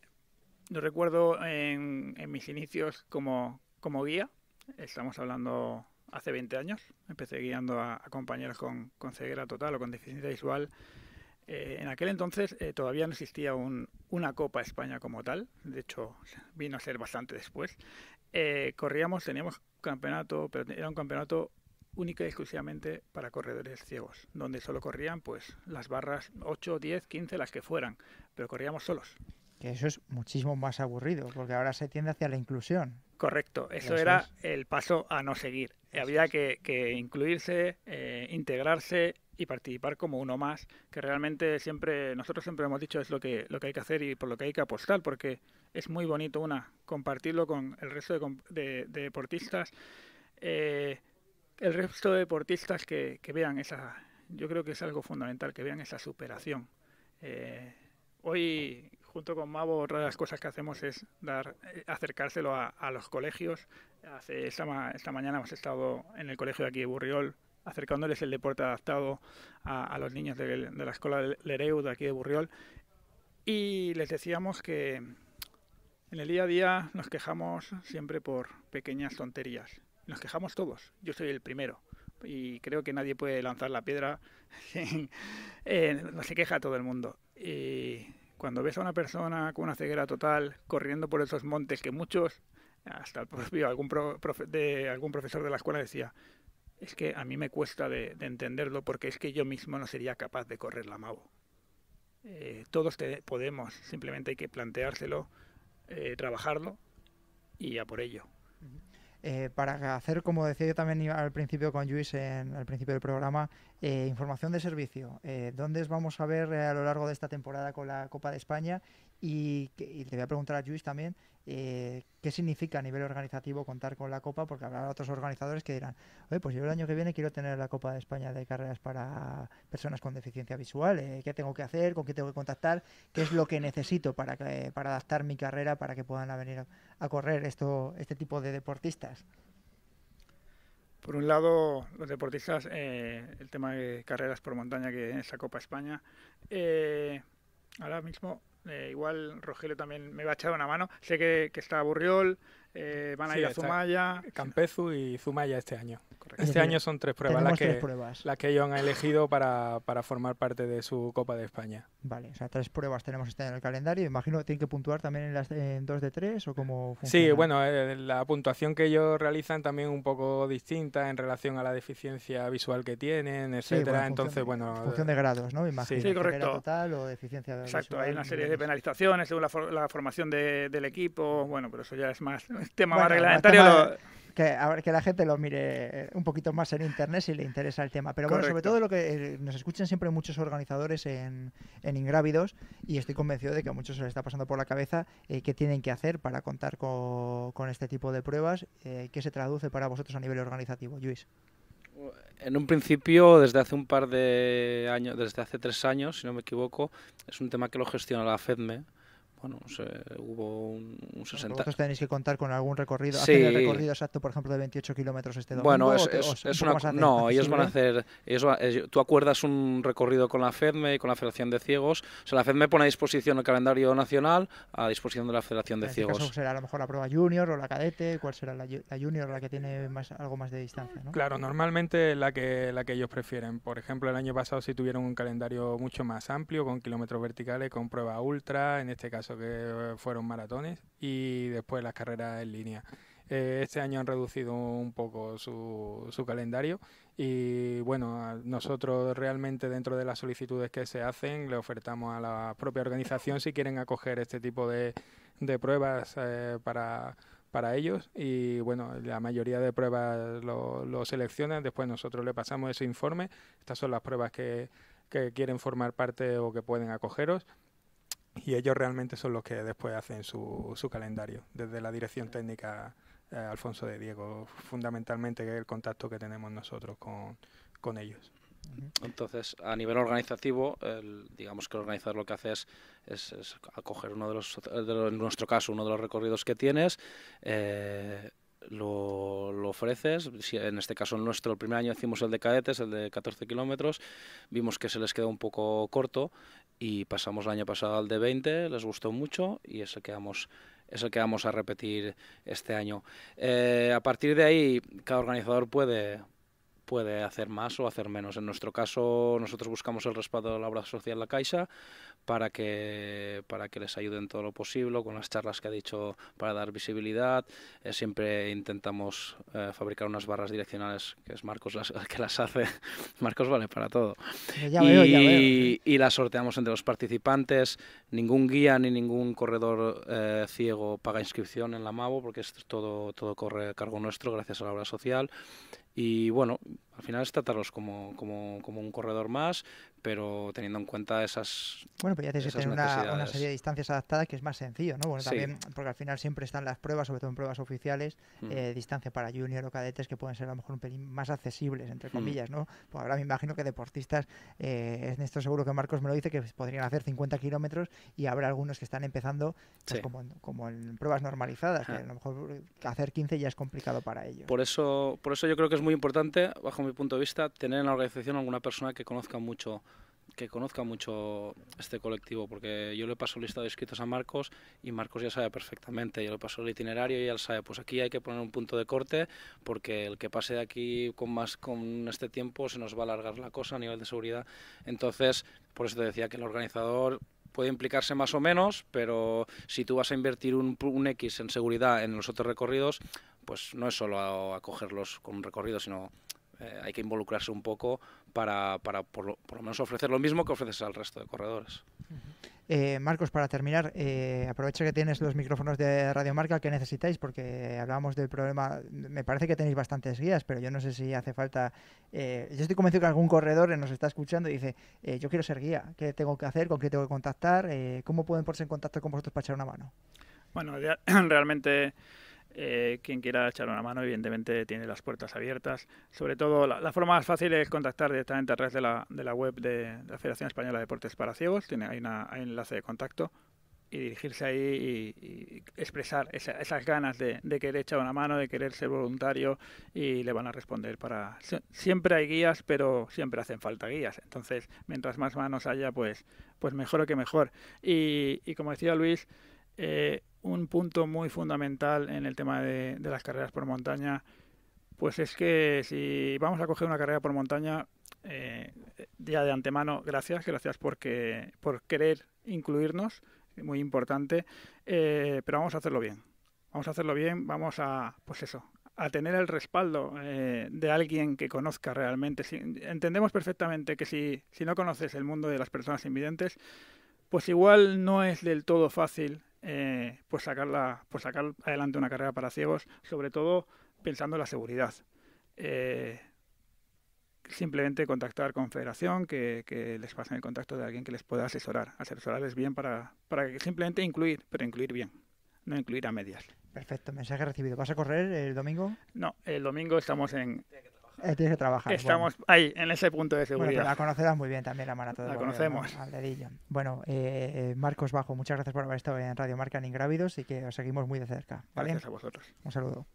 J: recuerdo en, mis inicios como, como, guía, estamos hablando hace 20 años, empecé guiando a, compañeros con, ceguera total o con deficiencia visual. Eh, en aquel entonces eh, todavía no existía una Copa España como tal, de hecho vino a ser bastante después. Eh, corríamos, teníamos campeonato, pero era un campeonato única y exclusivamente para corredores ciegos, donde solo corrían pues las barras 8, 10, 15, las que fueran, pero corríamos solos.
C: Que eso es muchísimo más aburrido, porque ahora se tiende hacia la inclusión. Correcto,
J: eso, era el paso a no seguir. Había que, incluirse, eh, integrarse y participar como uno más, que realmente siempre, nosotros siempre hemos dicho es lo que, lo que hay que hacer y por lo que hay que apostar, porque es muy bonito una, compartirlo con el resto de, deportistas. Eh, el resto de deportistas que, vean esa, yo creo que es algo fundamental, que vean esa superación. Eh, hoy, junto con Mavo, otra de las cosas que hacemos es dar, eh, acercárselo a, los colegios. Hace esta, mañana hemos estado en el colegio de aquí de Burriol, acercándoles el deporte adaptado a, los niños de, la escuela de Lereu de aquí de Burriol. Y les decíamos que en el día a día nos quejamos siempre por pequeñas tonterías nos quejamos todos. Yo soy el primero. Y creo que nadie puede lanzar la piedra. *laughs* no se queja todo el mundo. Y cuando ves a una persona con una ceguera total corriendo por esos montes que muchos, hasta el propio, algún, de, algún profesor de la escuela decía, es que a mí me cuesta de, entenderlo porque es que yo mismo no sería capaz de correr la MAVO. Eh, todos podemos, simplemente hay que planteárselo, eh, trabajarlo y a por ello.
C: Eh, para hacer, como decía yo también al principio con Luis en al principio del programa, eh, información de servicio. Eh, ¿Dónde vamos a ver eh, a lo largo de esta temporada con la Copa de España y, que, voy a preguntar a Luis también eh, qué significa a nivel organizativo contar con la Copa, porque habrá otros organizadores que dirán, oye, pues yo el año que viene quiero tener la Copa de España de carreras para personas con deficiencia visual, eh, qué tengo que hacer, con qué tengo que contactar, qué es lo que necesito para, adaptar mi carrera para que puedan venir a, correr esto, este tipo de deportistas.
J: Por un lado, los deportistas, eh, el tema de carreras por montaña que es la Copa España. ahora mismo eh, igual Rogelio también me va a echar una mano. Sé que, que está Burriol, eh, van a ir a Zumaya,
G: Campezu y Zumaya este año. Este año son tres pruebas las que, ellos han elegido para, formar parte de su Copa de España. Vale,
C: o sea, tres pruebas tenemos este en el calendario. Imagino que tienen que puntuar también en las dos de tres o como Sí,
G: bueno, eh, la puntuación que ellos realizan también un poco distinta en relación a la deficiencia visual que tienen, etcétera. Entonces, bueno, función de grados, ¿no?
C: Imagino. Sí, correcto. o deficiencia Exacto, hay una serie de
J: penalizaciones según la, formación del equipo. Bueno, pero eso ya es más *laughs* tema reglamentario.
C: Que, a ver, que, la gente lo mire un poquito más en internet si le interesa el tema. Pero bueno, sobre todo lo que eh, nos escuchan siempre muchos organizadores en, en, Ingrávidos y estoy convencido de que a muchos se les está pasando por la cabeza eh, qué tienen que hacer para contar con, este tipo de pruebas, eh, qué se traduce para vosotros a nivel organizativo, Luis.
F: En un principio, desde hace un par de años, desde hace tres años, si no me equivoco, es un tema que lo gestiona la FEDME bueno, hubo un, 60.
C: tenéis que contar con algún recorrido. Sí. el recorrido exacto, por ejemplo, de 28 kilómetros este domingo? Bueno, es, no, ellos van a
F: hacer. tú acuerdas un recorrido con la FEDME y con la Federación de Ciegos. O sea, la FEDME pone a disposición el calendario nacional a disposición de la Federación de este Ciegos. Este
C: será a lo mejor la prueba junior o la cadete. ¿Cuál será la, la junior, la que tiene más, algo más de distancia? Claro,
G: normalmente la que, la que ellos prefieren. Por ejemplo, el año pasado sí tuvieron un calendario mucho más amplio, con kilómetros verticales, con prueba ultra, en este caso que eh, fueron maratones, y después las carreras en línea. Eh, este año han reducido un poco su, su calendario y bueno, nosotros realmente dentro de las solicitudes que se hacen le ofertamos a la propia organización si quieren acoger este tipo de, pruebas eh, para, ellos y bueno, la mayoría de pruebas lo, seleccionan, después nosotros le pasamos ese informe, estas son las pruebas que, que quieren formar parte o que pueden acogeros y ellos realmente son los que después hacen su, su calendario, desde la dirección técnica eh, Alfonso de Diego, fundamentalmente el contacto que tenemos nosotros con, ellos.
F: Entonces, a nivel organizativo, el, digamos que organizar lo que haces es, es, acoger uno de los, en nuestro caso, uno de los recorridos que tienes, eh, lo, ofreces. Si en este caso, en nuestro primer año hicimos el de cadetes, el de 14 kilómetros, vimos que se les quedó un poco corto y pasamos el año pasado al de 20, les gustó mucho y es el que vamos, que vamos a repetir este año. Eh, a partir de ahí, cada organizador puede, puede hacer más o hacer menos. En nuestro caso, nosotros buscamos el respaldo de la obra social La Caixa para que, para que les ayuden todo lo posible, con las charlas que ha dicho para dar visibilidad. Eh, siempre intentamos eh, fabricar unas barras direccionales, que es Marcos las, *laughs* que las hace. Marcos vale para todo. y, ¿eh? las sorteamos entre los participantes. Ningún guía ni ningún corredor eh, ciego paga inscripción en la MAVO, porque es todo, todo corre a cargo nuestro, gracias a la obra social y bueno, al final es tratarlos como, como un corredor más, pero teniendo en cuenta esas. Bueno, pues ya tienes que tener una, serie
C: de distancias adaptadas que es más sencillo, ¿no? Bueno, también, porque al final siempre están las pruebas, sobre todo en pruebas oficiales, eh, distancia para junior o cadetes que pueden ser a lo mejor un pelín más accesibles, entre comillas, ¿no? Pues ahora me imagino que deportistas, es eh, esto seguro que Marcos me lo dice, que podrían hacer 50 kilómetros y habrá algunos que están empezando pues, como, en, pruebas normalizadas, que a lo mejor eh, hacer 15 ya es complicado para ellos.
F: Por eso, por eso yo creo que es muy importante, bajo mi punto de vista, tener en la organización alguna persona que conozca mucho que conozca mucho este colectivo, porque yo le paso listado de escritos a Marcos y Marcos ya sabe perfectamente, yo le paso el itinerario y él sabe, pues aquí hay que poner un punto de corte, porque el que pase de aquí con más con este tiempo se nos va a alargar la cosa a nivel de seguridad. Entonces, por eso te decía que el organizador puede implicarse más o menos, pero si tú vas a invertir un, X en seguridad en los otros recorridos, pues no es solo acogerlos con un recorrido, sino eh, hay que involucrarse un poco para, para por, lo menos ofrecer lo mismo que ofreces al resto de corredores.
C: Eh, Marcos, para terminar, eh, aprovecho que tienes los micrófonos de Radiomarca que necesitáis, porque hablábamos del problema, me parece que tenéis bastantes guías, pero yo no sé si hace falta, eh, yo estoy convencido que algún corredor nos está escuchando y dice, eh, yo quiero ser guía, ¿qué tengo que hacer? ¿Con qué tengo que contactar? ¿Cómo pueden ponerse en contacto con vosotros para echar una mano?
J: Bueno, *clears throat* realmente eh, quien quiera echar una mano, evidentemente, tiene las puertas abiertas. Sobre todo, la, forma más fácil es contactar directamente a través de la, de la web de, la Federación Española de Deportes para Ciegos. Tiene, hay, un enlace de contacto y dirigirse ahí y, expresar esas ganas de, de, querer echar una mano, de querer ser voluntario y le van a responder para... Siempre hay guías, pero siempre hacen falta guías. Entonces, mientras más manos haya, pues, pues mejor o que mejor. Y, y como decía Luis, eh, un punto muy fundamental en el tema de, las carreras por montaña, pues es que si vamos a coger una carrera por montaña, eh, ya de antemano, gracias, gracias porque, por querer incluirnos, muy importante, eh, pero vamos a hacerlo bien. Vamos a hacerlo bien, vamos a, pues eso, a tener el respaldo eh, de alguien que conozca realmente. entendemos perfectamente que si, si no conoces el mundo de las personas invidentes, pues igual no es del todo fácil eh, pues sacar, pues sacar adelante una carrera para ciegos, sobre todo pensando en la seguridad. Eh, simplemente contactar con Federación, que, les pasen el contacto de alguien que les pueda asesorar, asesorarles bien para, para que simplemente incluir, pero incluir bien, no incluir a medias.
C: Perfecto, mensaje recibido. ¿Vas a correr el domingo?
J: No, el domingo estamos en,
C: eh, tienes que trabajar. Estamos
J: ahí, en ese punto de seguridad. Bueno, la
C: conocerás muy bien también, la maratón. La conocemos. Bueno, eh, eh, Marcos Bajo, muchas gracias por haber estado en Radio Marca en Ingrávidos y que os seguimos muy de cerca. Gracias a vosotros. Un saludo.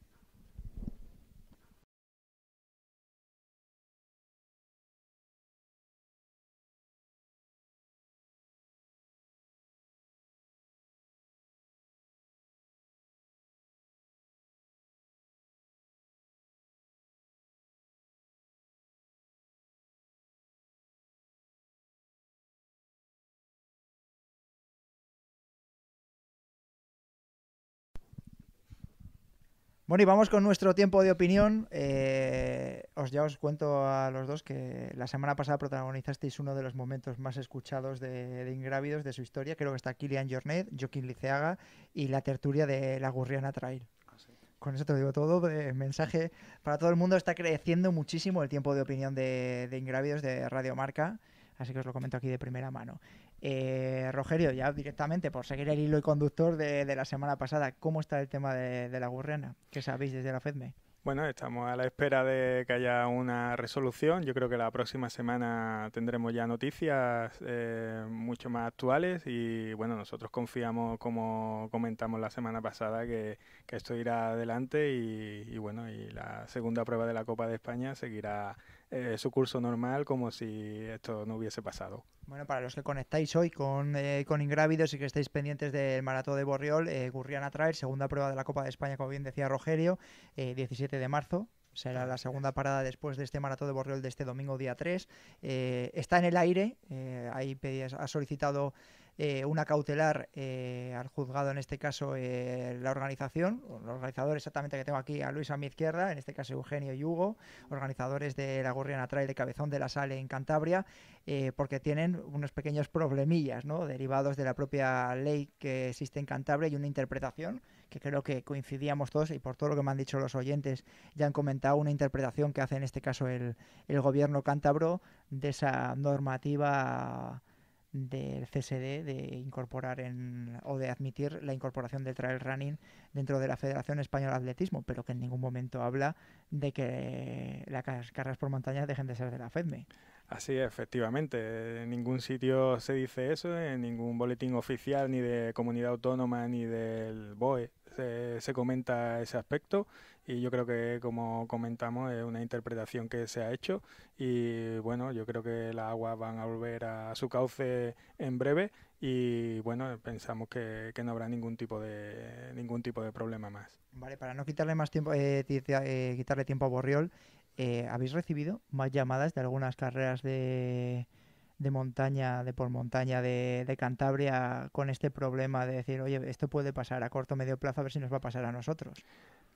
C: Bueno, y vamos con nuestro tiempo de opinión. Eh, os ya os cuento a los dos que la semana pasada protagonizasteis uno de los momentos más escuchados de, Ingrávidos de su historia. Creo que está Kilian Jornet, Joaquín Liceaga y la tertulia de la Gurriana Trail. Ah, con eso te lo digo todo. mensaje para todo el mundo. Está creciendo muchísimo el tiempo de opinión de, de Ingrávidos de Radio Marca. Así que os lo comento aquí de primera mano. Eh, Rogerio, ya directamente, por seguir el hilo y conductor de, la semana pasada, ¿cómo está el tema de, la gurriana? ¿Qué sabéis desde la FEDME?
G: Bueno, estamos a la espera de que haya una resolución. Yo creo que la próxima semana tendremos ya noticias eh, mucho más actuales y bueno, nosotros confiamos, como comentamos la semana pasada, que, esto irá adelante y, y, bueno, y la segunda prueba de la Copa de España seguirá eh, su curso normal como si esto no hubiese pasado.
C: Bueno, para los que conectáis hoy con, eh, Ingrávidos y que estáis pendientes del maratón de Borriol, eh, a Traer, segunda prueba de la Copa de España, como bien decía Rogelio, 17 eh, de marzo, será la segunda parada después de este maratón de Borriol de este domingo día 3. está en el aire, eh, ha solicitado eh, una cautelar eh, al juzgado, en este caso eh, la organización, los organizadores exactamente que tengo aquí a Luis a mi izquierda, en este caso Eugenio y Hugo, organizadores de la Gorriana Trail de Cabezón de la Sale en Cantabria, porque tienen unos pequeños problemillas ¿no? derivados de la propia ley que existe en Cantabria y una interpretación que creo que coincidíamos todos y por todo lo que me han dicho los oyentes ya han comentado una interpretación que hace en este caso el, el gobierno cántabro de esa normativa del CSD de incorporar en, o de admitir la incorporación del trail running dentro de la Federación Española de Atletismo, pero que en ningún momento habla de que las carreras por montaña dejen de ser de la FEDME.
G: Así efectivamente. En ningún sitio se dice eso, en ningún boletín oficial, ni de comunidad autónoma, ni del BOE se, comenta ese aspecto. Y yo creo que, como comentamos, es una interpretación que se ha hecho. Y bueno, yo creo que las aguas van a volver a su cauce en breve. Y bueno, pensamos que, no habrá ningún tipo de ningún tipo de problema más.
C: Vale, para no quitarle más tiempo, eh, eh, quitarle tiempo a Borriol, eh, habéis recibido más llamadas de algunas carreras de, de montaña, de por montaña de, de, Cantabria con este problema de decir, oye, esto puede pasar a corto o medio plazo, a ver si nos va a pasar a nosotros?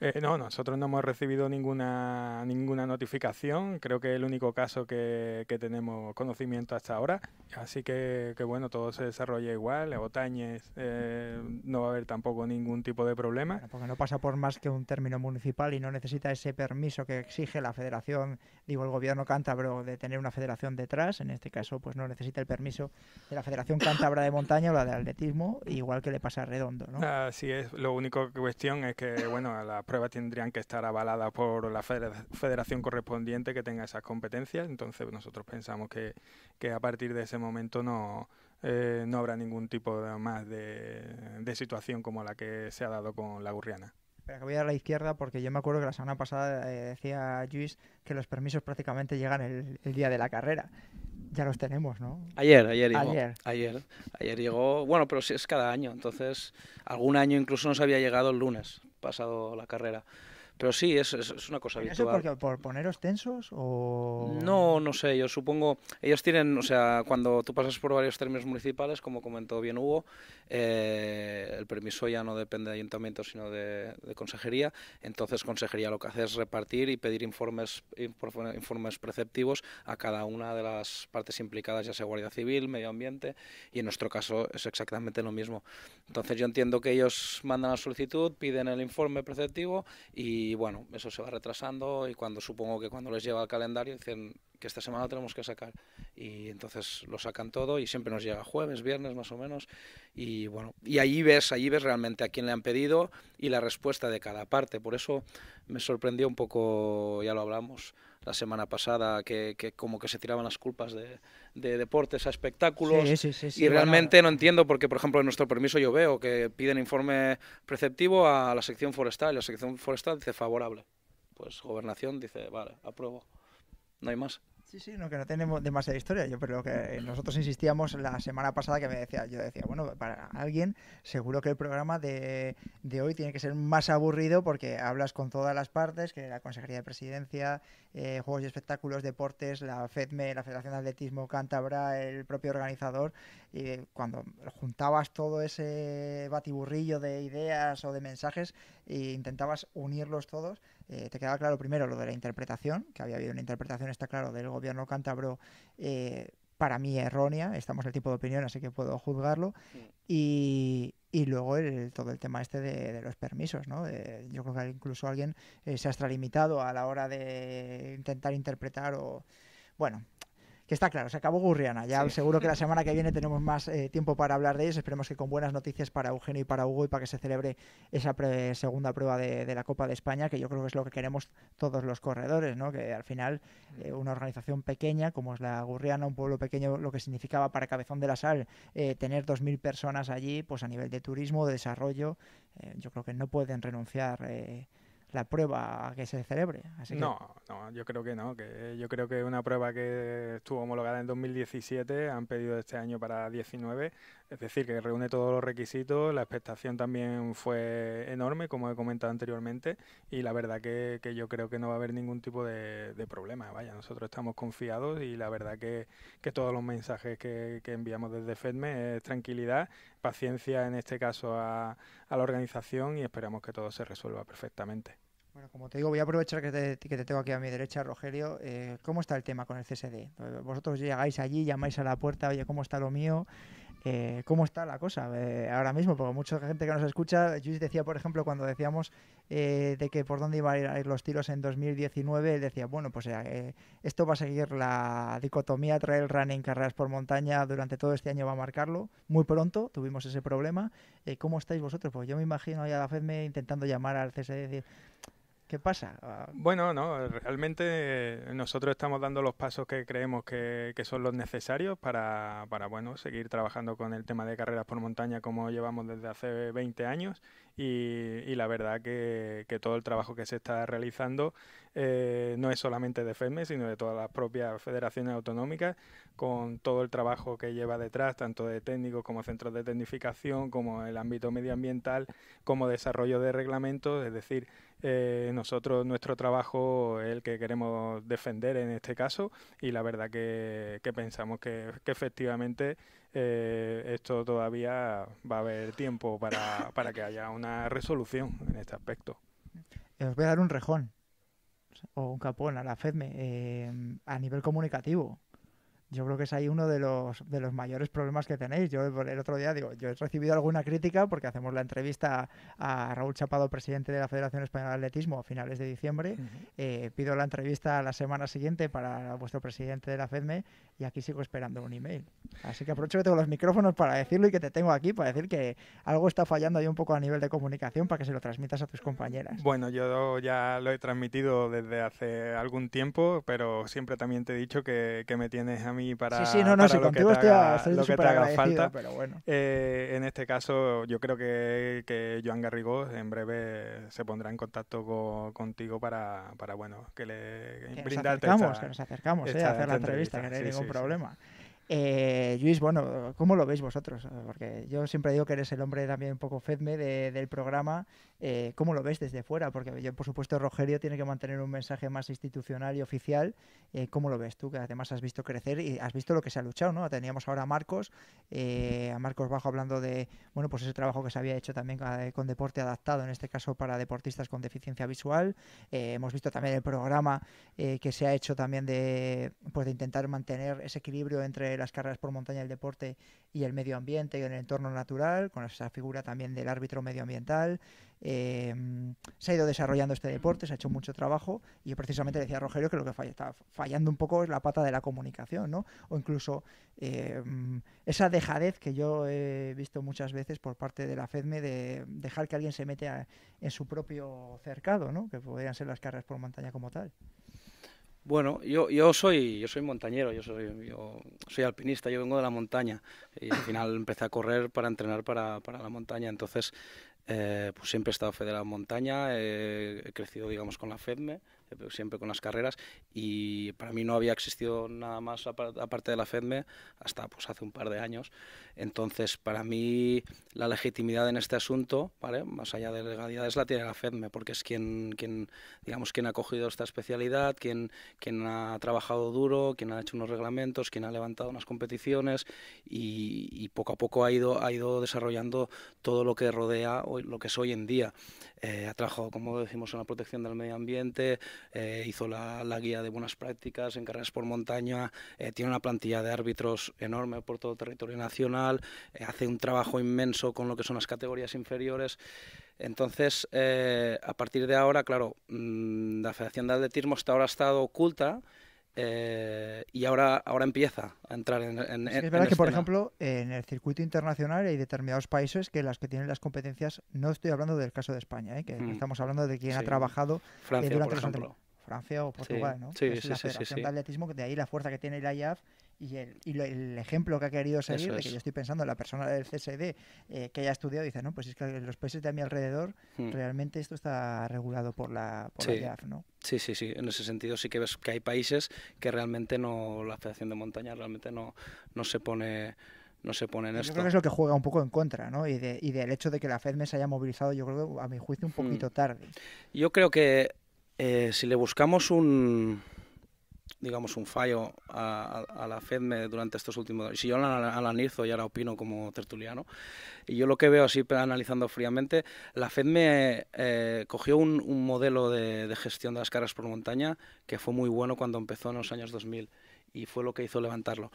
C: Eh, no,
G: nosotros no hemos recibido ninguna, ninguna notificación, creo que es el único caso que, que tenemos conocimiento hasta ahora, así que, bueno, todo se desarrolla igual, Otañez eh, no va a haber tampoco ningún tipo
C: de problema. porque no pasa por más que un término municipal y no necesita ese permiso que exige la federación, digo el gobierno cántabro, de tener una federación detrás, en este caso pues pues no necesita el permiso de la Federación Cántabra de Montaña o la de atletismo, igual que le pasa a Redondo,
J: ¿no? Así es, lo
G: único cuestión es que, bueno, las pruebas tendrían que estar avaladas por la federación correspondiente que tenga esas competencias, entonces nosotros pensamos que, que a partir de ese momento no, eh, no habrá ningún tipo más de, de situación como la que se ha dado con la Gurriana
C: que voy a la izquierda porque yo me acuerdo que la semana pasada eh, decía Luis que los permisos prácticamente llegan el, día de la carrera. Ya los tenemos, ¿no? Ayer, ayer llegó. Ayer.
F: ayer. Ayer, llegó. Bueno, pero sí es cada año. Entonces, algún año incluso nos había llegado el lunes, pasado la carrera. Pero sí, es, es, una cosa habitual.
C: ¿Eso por poneros tensos o...?
F: No, no sé, yo supongo... Ellos tienen, o sea, cuando tú pasas por varios términos municipales, como comentó bien Hugo, eh, el permiso ya no depende de ayuntamiento, sino de, de, consejería. Entonces, consejería lo que hace es repartir y pedir informes, informes preceptivos a cada una de las partes implicadas, ya sea Guardia Civil, Medio Ambiente, y en nuestro caso es exactamente lo mismo. Entonces, yo entiendo que ellos mandan la solicitud, piden el informe preceptivo y y bueno, eso se va retrasando y cuando supongo que cuando les lleva el calendario dicen que esta semana tenemos que sacar. Y entonces lo sacan todo y siempre nos llega jueves, viernes más o menos. Y bueno, y allí ves, allí ves realmente a quién le han pedido y la respuesta de cada parte. Por eso me sorprendió un poco, ya lo hablamos, la semana pasada que, como que se tiraban las culpas de, deportes a espectáculos
C: y realmente
F: no entiendo porque, por ejemplo, en nuestro permiso yo veo que piden informe preceptivo a la sección forestal y la sección forestal dice favorable. Pues gobernación dice, vale, apruebo. No hay más.
C: Sí, sí, no, que no tenemos demasiada historia. Yo, pero que nosotros insistíamos la semana pasada que me decía, yo decía, bueno, para alguien, seguro que el programa de, de hoy tiene que ser más aburrido porque hablas con todas las partes, que la Consejería de Presidencia, eh, Juegos y Espectáculos, Deportes, la FEDME, la Federación de Atletismo Cántabra, el propio organizador, y cuando juntabas todo ese batiburrillo de ideas o de mensajes e intentabas unirlos todos, eh, te quedaba claro primero lo de la interpretación, que había habido una interpretación, está claro, del gobierno cántabro. Eh, para mí errónea, estamos el tipo de opinión, así que puedo juzgarlo. Y, luego todo el tema este de, los permisos, ¿no? yo creo que incluso alguien eh, se ha extralimitado a la hora de intentar interpretar o... Bueno, está claro, se acabó Gurriana. Ya seguro que la semana que *laughs* viene tenemos más eh, tiempo para hablar de ellos. Esperemos que con buenas noticias para Eugenio y para Hugo y para que se celebre esa segunda prueba de, la Copa de España, que yo creo que es lo que queremos todos los corredores, ¿no? Que al final eh, una organización pequeña como es la Gurriana, un pueblo pequeño, lo que significaba para Cabezón de la Sal eh, tener 2.000 personas allí, pues a nivel de turismo, de desarrollo, yo creo que no pueden renunciar la prueba que se celebre. Así No,
G: no, yo creo que no. Que yo creo que una prueba que estuvo homologada en 2017 han pedido este año para 19. Es decir, que reúne todos los requisitos, la expectación también fue enorme, como he comentado anteriormente, y la verdad que, que yo creo que no va a haber ningún tipo de, problema. Vaya, nosotros estamos confiados y la verdad que, que todos los mensajes que, enviamos desde FEDME es tranquilidad, paciencia en este caso a, a la organización y esperamos que todo se resuelva perfectamente.
C: Bueno, como te digo, voy a aprovechar que te, tengo aquí a mi derecha, Rogelio. Eh, ¿Cómo está el tema con el CSD? Vosotros llegáis allí, llamáis a la puerta, oye, ¿cómo está lo mío? Eh, cómo está la cosa eh, ahora mismo, porque mucha gente que nos escucha, yo decía, por ejemplo, cuando decíamos eh, de que por dónde iban a ir los tiros en 2019, él decía, bueno, pues esto va a seguir la dicotomía trail running, carreras por montaña, durante todo este año va a marcarlo, muy pronto tuvimos ese problema, ¿cómo estáis vosotros? Pues yo me imagino ya a la me intentando llamar al CSD y decir, ¿Qué pasa? Ah.
G: Bueno, no, realmente nosotros estamos dando los pasos que creemos que, son los necesarios para, bueno, seguir trabajando con el tema de carreras por montaña como llevamos desde hace 20 años y, la verdad que, todo el trabajo que se está realizando eh, no es solamente de FEME, sino de todas las propias federaciones autonómicas, con todo el trabajo que lleva detrás, tanto de técnicos como centros de tecnificación, como el ámbito medioambiental, como desarrollo de reglamentos, es decir, eh, nosotros nuestro trabajo es el que queremos defender en este caso y la verdad que, pensamos que efectivamente eh, esto todavía va a haber tiempo para, que haya una resolución en este aspecto.
C: Eh, os voy a dar un rejón o un capón a la FEDME eh, a nivel comunicativo yo creo que es ahí uno de los, de los mayores problemas que tenéis. Yo el otro día digo, yo he recibido alguna crítica porque hacemos la entrevista a, Raúl Chapado, presidente de la Federación Española de Atletismo, a finales de diciembre. Eh, pido la entrevista la semana siguiente para vuestro presidente de la FEDME y aquí sigo esperando un email. Así que aprovecho que tengo los micrófonos para decirlo y que te tengo aquí para decir que algo está fallando ahí un poco a nivel de comunicación para que se lo transmitas a tus compañeras.
G: Bueno, yo ya lo he transmitido desde hace algún tiempo, pero siempre también te he dicho que, que me tienes a mí para, no, lo, que te, haga, falta. Pero bueno. Eh, en este caso, yo creo que, Joan Garrigó en breve se pondrá en contacto contigo para, bueno, que le Nos acercamos, nos eh, acercamos a hacer la entrevista, no hay ningún problema.
C: Eh, Luis, bueno, ¿cómo lo veis vosotros? Porque yo siempre digo que eres el hombre también un poco fedme del programa eh, ¿cómo lo ves desde fuera? Porque yo, por supuesto Rogerio tiene que mantener un mensaje más institucional y oficial. Eh, ¿Cómo lo ves tú? Que además has visto crecer y has visto lo que se ha luchado, ¿no? Teníamos ahora a Marcos, eh, a Marcos Bajo hablando de, bueno, pues ese trabajo que se había hecho también con, deporte adaptado, en este caso para deportistas con deficiencia visual. hemos visto también el programa que se ha hecho también de, pues intentar mantener ese equilibrio entre las carreras por montaña, del deporte y el medio ambiente y el entorno natural, con esa figura también del árbitro medioambiental. Em, se ha ido desarrollando este deporte, se ha hecho mucho trabajo y precisamente decía Rogelio que lo que falla, está fallando un poco es la pata de la comunicación, O incluso em, esa dejadez que yo he visto muchas veces por parte de la FEDME de dejar que alguien se mete en su propio cercado, ¿no? Que podrían ser las carreras por montaña como tal.
F: Bueno, yo, yo soy yo soy montañero, yo soy soy alpinista, yo vengo de la montaña y al final empecé a correr para entrenar para, para la montaña, entonces eh, pues siempre he estado federado en montaña, he crecido, digamos, con la FEDME, eh, siempre con las carreras, y para mí no había existido nada más aparte de la FEDME hasta pues, hace un par de años. Entonces, para mí la legitimidad en este asunto, ¿vale? más allá de legalidades, la tiene la FEDME, porque es quien, quien, digamos, quien ha cogido esta especialidad, quien, quien ha trabajado duro, quien ha hecho unos reglamentos, quien ha levantado unas competiciones y, poco a poco ha ido, ha ido desarrollando todo lo que rodea hoy, lo que es hoy en día. Eh, ha trabajado, como decimos, en la protección del medio ambiente, eh, hizo la, guía de buenas prácticas en carreras por montaña, eh, tiene una plantilla de árbitros enorme por todo el territorio nacional, eh, hace un trabajo inmenso con lo que son las categorías inferiores. Entonces, a partir de ahora, claro, mm, la Federación de Atletismo hasta ahora ha estado oculta, eh, y ahora, ahora empieza a entrar en. en es verdad que, por ejemplo,
C: en el circuito internacional hay determinados países que las que tienen las competencias, no estoy hablando del caso de España, ¿eh? que mm. estamos hablando de quien ha trabajado eh, Francia, durante por ejemplo. Francia o Portugal, ¿no? Sí, es la de Atletismo, de ahí la fuerza que tiene la IAF y el, ejemplo que ha querido seguir, de que yo estoy pensando, la persona del CSD eh, que haya estudiado, dice, no, pues es que los países de a mi alrededor hmm. realmente esto está regulado por la, por IAF, ¿no?
F: Sí, sí, sí. En ese sentido sí que ves que hay países que realmente no, la Federación de Montaña realmente no, no se pone no se pone esto. Yo es lo que juega
C: un poco en contra, ¿no? Y, del hecho de que la FEDME se haya movilizado, yo creo a mi juicio un hmm. poquito tarde.
F: Yo creo que eh, si le buscamos un, digamos, un fallo a, la FEDME durante estos últimos... Si yo la analizo y ahora opino como tertuliano, y yo lo que veo así analizando fríamente, la FEDME eh, cogió un, modelo de, de, gestión de las cargas por montaña que fue muy bueno cuando empezó en los años 2000 y fue lo que hizo levantarlo.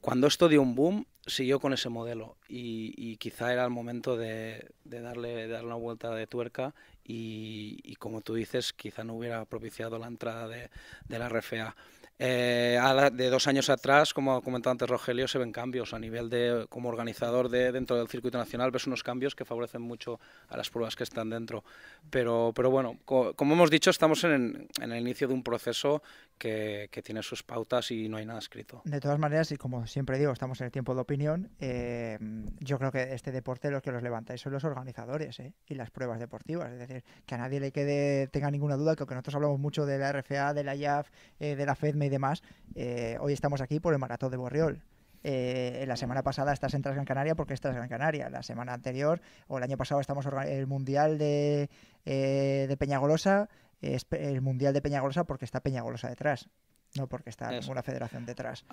F: Cuando esto dio un boom, siguió con ese modelo y, quizá era el momento de, darle, dar una vuelta de tuerca y, como tú dices, quizá no hubiera propiciado la entrada de, de la RFA. Eh, de dos años atrás, como ha comentado antes Rogelio, se ven cambios a nivel de, como organizador de, dentro del circuito nacional, ves unos cambios que favorecen mucho a las pruebas que están dentro. Pero, pero bueno, como hemos dicho, estamos en, en, el inicio de un proceso que, que, tiene sus pautas y no hay nada escrito.
C: De todas maneras, y como siempre digo, estamos en el tiempo de opinión, eh, yo creo que este deporte los que los levantáis son los organizadores eh, y las pruebas deportivas. Es decir, que a nadie le quede, tenga ninguna duda, que aunque nosotros hablamos mucho de la RFA, de la IAF, de la FEDME, demás, eh, hoy estamos aquí por el maratón de Borriol. Eh, la semana pasada estás en Gran Canaria porque estás en Canaria. La semana anterior o el año pasado estamos el Mundial de, eh, de Peñagolosa, es el Mundial de Peñagolosa porque está Peñagolosa detrás, no porque está Eso. ninguna federación detrás.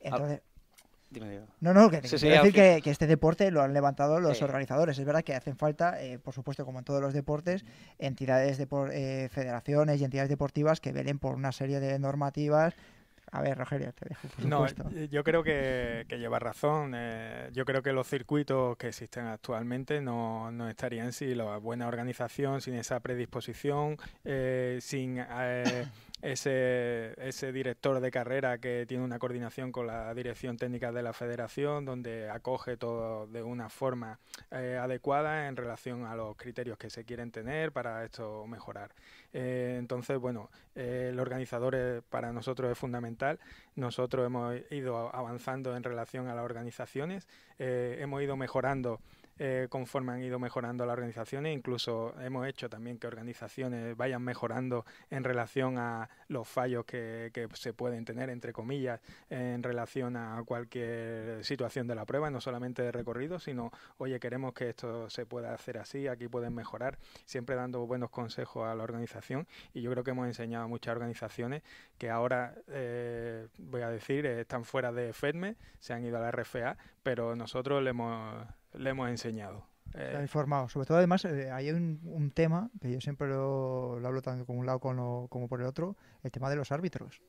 F: Entonces, no, no, que,
C: decir que, este deporte lo han levantado los organizadores. Es verdad que hacen falta, eh, por supuesto, como en todos los deportes, entidades, de eh, federaciones y entidades deportivas que velen por una serie de normativas a ver, Rogelio, te dejo. no, eh, yo
G: creo que, lleva razón. yo creo que los circuitos que existen actualmente no, estarían sin la buena organización, sin esa predisposición, sin ese, ese director de carrera que tiene una coordinación con la dirección técnica de la federación, donde acoge todo de una forma eh, adecuada en relación a los criterios que se quieren tener para esto mejorar. Eh, entonces, bueno, eh, el organizador organizadores para nosotros es fundamental. Nosotros hemos ido avanzando en relación a las organizaciones, hemos ido mejorando eh, conforme han ido mejorando las organizaciones. Incluso hemos hecho también que organizaciones vayan mejorando en relación a los fallos que, se pueden tener, entre comillas, en relación a cualquier situación de la prueba, no solamente de recorrido, sino, oye, queremos que esto se pueda hacer así, aquí pueden mejorar, siempre dando buenos consejos a la organización. Y yo creo que hemos enseñado a muchas organizaciones que ahora, eh, voy a decir, eh, están fuera de FEDME, e, se han ido a la RFA, pero nosotros le hemos le hemos enseñado.
C: Eh. informado. Sobre todo, además, eh, hay un, tema que yo siempre lo, hablo tanto con un lado como por el otro, el tema de los árbitros.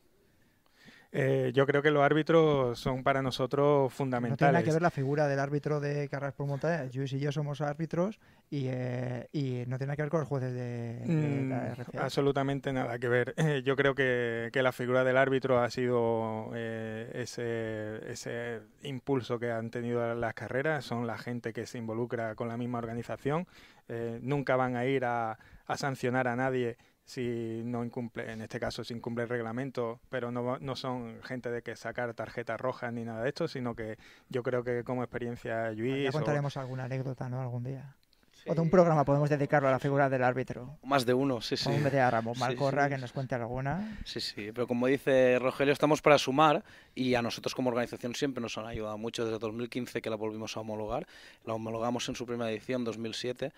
G: Eh, yo creo que los árbitros son para nosotros fundamentales. No tiene que ver la
C: figura del árbitro de carreras por Montaña. Luis y yo somos árbitros eh, y, no tiene nada que ver con los jueces de, mm, la
G: Absolutamente nada que ver. *laughs* yo creo que, que, la figura del árbitro ha sido eh, ese, ese impulso que han tenido las carreras. Son la gente que se involucra con la misma organización. nunca van a ir a, a sancionar a nadie si no incumple, en este caso si incumple el reglamento, pero no, son gente de que sacar tarjetas rojas ni nada de esto, sino que yo creo que como experiencia Luis... Ya contaremos
C: alguna anécdota, ¿no? Algún día. O de un programa podemos dedicarlo a la figura del árbitro. Más
F: de uno, sí, sí. Un de Ramón Malcorra que
C: nos cuente alguna.
F: Sí, sí, pero como dice Rogelio, estamos para sumar y a nosotros como organización siempre nos han ayudado mucho desde 2015 que la volvimos a homologar. La homologamos en su primera edición, 2007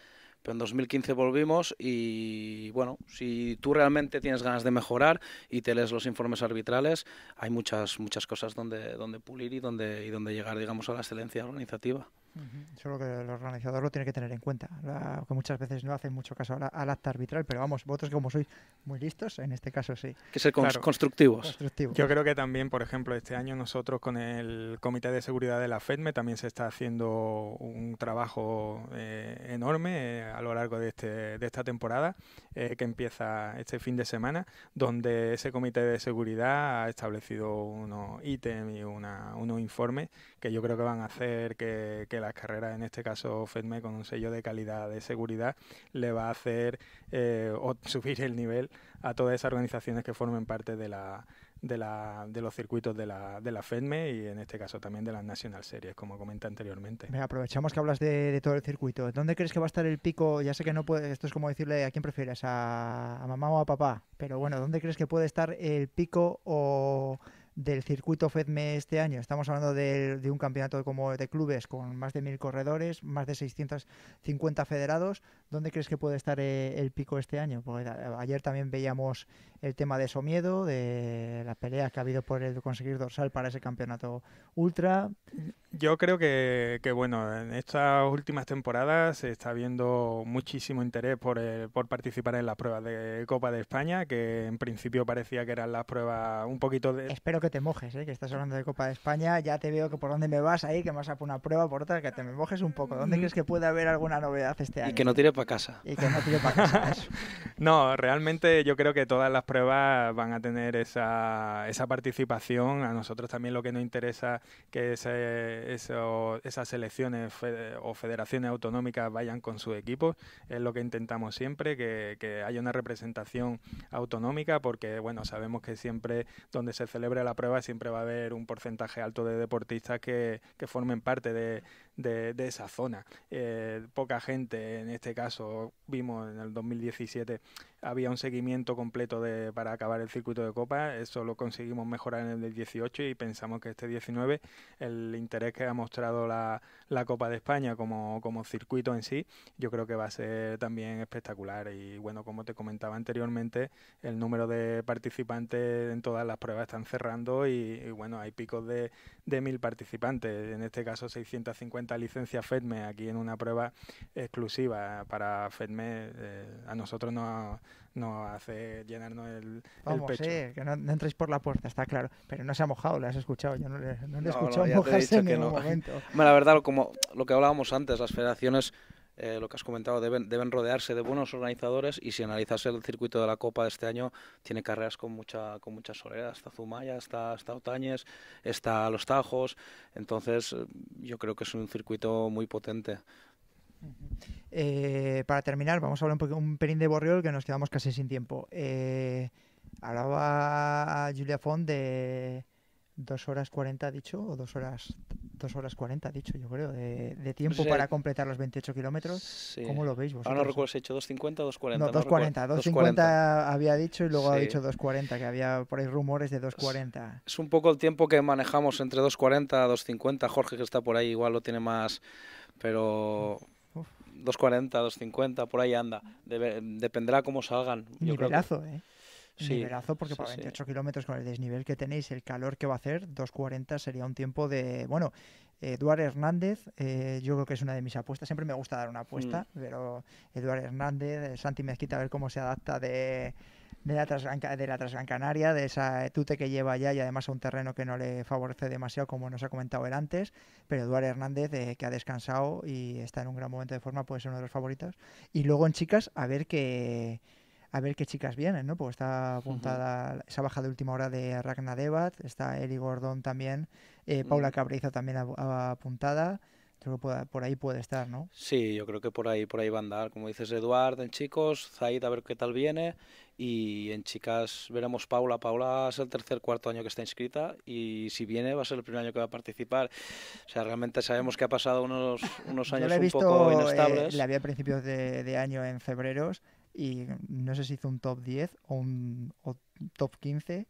F: pero en 2015 volvimos y bueno, si tú realmente tienes ganas de mejorar y te lees los informes arbitrales, hay muchas, muchas cosas donde, donde pulir y donde, y donde llegar, digamos, a la excelencia organizativa
C: solo que el organizador lo tiene que tener en cuenta, la, que muchas veces no hacen mucho caso al acta arbitral, pero vamos, vosotros como sois muy listos, en este caso sí. Que ser
F: constructivos.
C: Yo
G: creo que también, por ejemplo, este año nosotros con el Comité de Seguridad de la FEDME también se está haciendo un trabajo eh, enorme eh, a lo largo de, este, de esta temporada eh, que empieza este fin de semana, donde ese Comité de Seguridad ha establecido unos ítems y una, unos informes que yo creo que van a hacer que, que las carreras, en este caso FEDME, con un sello de calidad, de seguridad, le va a hacer eh, *laughs* subir el nivel a todas esas organizaciones que formen parte de la, de, los circuitos de la, de FEDME y en este caso también de las National Series, como comenté anteriormente.
C: aprovechamos que hablas de, todo el circuito. ¿Dónde crees que va a estar el pico? Ya sé que no puede, esto es como decirle a quién prefieres, a, a mamá o a papá, pero bueno, ¿dónde crees que puede estar el pico o del circuito FEDME este año. Estamos hablando de, un campeonato como de clubes con más de mil corredores, más de 650 federados. ¿Dónde crees que puede estar eh, el, pico este año? Eh, ayer también veíamos el tema de Somiedo, de las peleas que ha habido por el conseguir dorsal para ese campeonato ultra.
G: Yo creo que, bueno, en estas últimas temporadas se está viendo muchísimo interés por, eh, por participar en las pruebas de Copa de España, que en principio parecía que eran las pruebas
C: un poquito de que te mojes, ¿eh? que estás hablando de Copa de España. Ya te veo que por dónde me vas ahí, que me vas a poner una prueba, por otra, que te me mojes un poco. ¿Dónde mm. crees que puede haber alguna novedad este año? Y que
F: no tire para casa.
C: Y que no tire para casa.
G: *laughs* no, realmente yo creo que todas las pruebas van a tener esa, esa participación. A nosotros también lo que nos interesa que eso, esas selecciones o federaciones autonómicas vayan con su equipo, Es lo que intentamos siempre, que, que haya una representación autonómica, porque bueno, sabemos que siempre donde se celebra la prueba siempre va a haber un porcentaje alto de deportistas que, que formen parte de, de, esa zona. Eh, poca gente, en este caso, vimos en el 2017, había un seguimiento completo de, para acabar el circuito de Copa, eso lo conseguimos mejorar en el 18 y pensamos que este 19, el interés que ha mostrado la, la Copa de España como, circuito en sí, yo creo que va a ser también espectacular y bueno, como te comentaba anteriormente, el número de participantes en todas las pruebas están cerrando y, bueno, hay picos de, de mil participantes, en este caso 650 licencia FEDME aquí en una prueba exclusiva para FEDME, eh, a nosotros no no hace llenarnos el, Vamos, pecho. Eh,
C: que no, entréis por la puerta, está claro. Pero no se ha mojado, lo has escuchado. Yo no le, he escuchado mojarse en ningún momento. Bueno, la
F: verdad, como lo que hablábamos antes, las federaciones eh, lo que has comentado, deben, rodearse de buenos organizadores y si analizas el circuito de la Copa de este año, tiene carreras con mucha con mucha soledad, está Zumaya, está está Otañez, está Los Tajos, entonces eh, yo creo que es un circuito muy potente.
C: Eh, para terminar, vamos a hablar un, un pelín de Borriol que nos quedamos casi sin tiempo. hablaba Julia Font de, 2 horas 40 dicho, o 2 horas dos horas 40 dicho,
F: yo creo, de,
C: tiempo para completar los 28 kilómetros. ¿Cómo lo veis vosotros? Ahora no recuerdo
F: si ha hecho 2.50 o 2.40. No, 2.40. 2.50
C: había dicho y luego ha dicho 2.40, que había por ahí rumores de 2.40. Es un
F: poco el tiempo que manejamos entre 2.40 a 2.50. Jorge, que está por ahí, igual lo tiene más, pero... 2.40, 2.50, por ahí anda. dependerá cómo salgan. Yo Nivelazo, ¿eh? sí, porque 28
C: kilómetros con el desnivel que tenéis, el calor que va a hacer, 2.40 sería un tiempo de. Bueno, Eduard Hernández, eh, yo creo que es una de mis apuestas. Siempre me gusta dar una apuesta, mm. pero Eduard Hernández, eh, Santi Mezquita, a ver cómo se adapta de, la, Transgran, de la Canaria, de esa tute que lleva allá y además a un terreno que no le favorece demasiado, como nos ha comentado él antes. Pero Eduardo Hernández, eh, que ha descansado y está en un gran momento de forma, puede ser uno de los favoritos. Y luego en chicas, a ver qué a ver qué chicas vienen, ¿no? Porque está apuntada esa baja de última hora de Ragna está Eri Gordón también, eh, Paula Cabrizo también apuntada. Creo que por ahí puede estar, ¿no?
F: Sí, yo creo que por ahí, por ahí va a andar. Como dices, Eduard en chicos, Zaid a ver qué tal viene. Y en chicas veremos Paula. Paula es el tercer cuarto año que está inscrita y si viene va a ser el primer año que va a participar. O sea, realmente sabemos que ha pasado unos, unos años Yo he visto, un poco inestables. Eh, la vi a
C: principios de, de, año en febrero, y no sé si hizo un top 10 o un top 15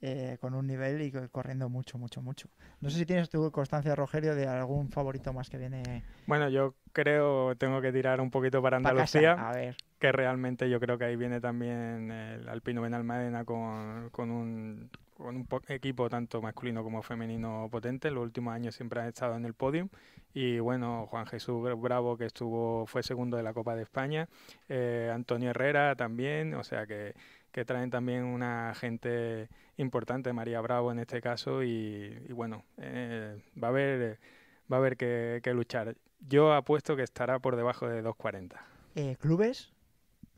C: eh, con un nivel y corriendo mucho, mucho, mucho. No sé si tienes tu constancia, Rogelio, de algún favorito más que viene.
G: Bueno, yo creo, tengo que tirar un poquito para Andalucía, a ver. que realmente yo creo que ahí viene también el Alpino Benalmádena con, con un con un equipo tanto masculino como femenino potente. Los últimos años siempre han estado en el podio. Y bueno, Juan Jesús Bravo, que estuvo, fue segundo de la Copa de España, eh, Antonio Herrera también, o sea que, traen también una gente importante, María Bravo en este caso, y, bueno, eh, va a haber, va a haber que, luchar. Yo apuesto que estará por debajo de 2.40.
C: Eh, ¿Clubes?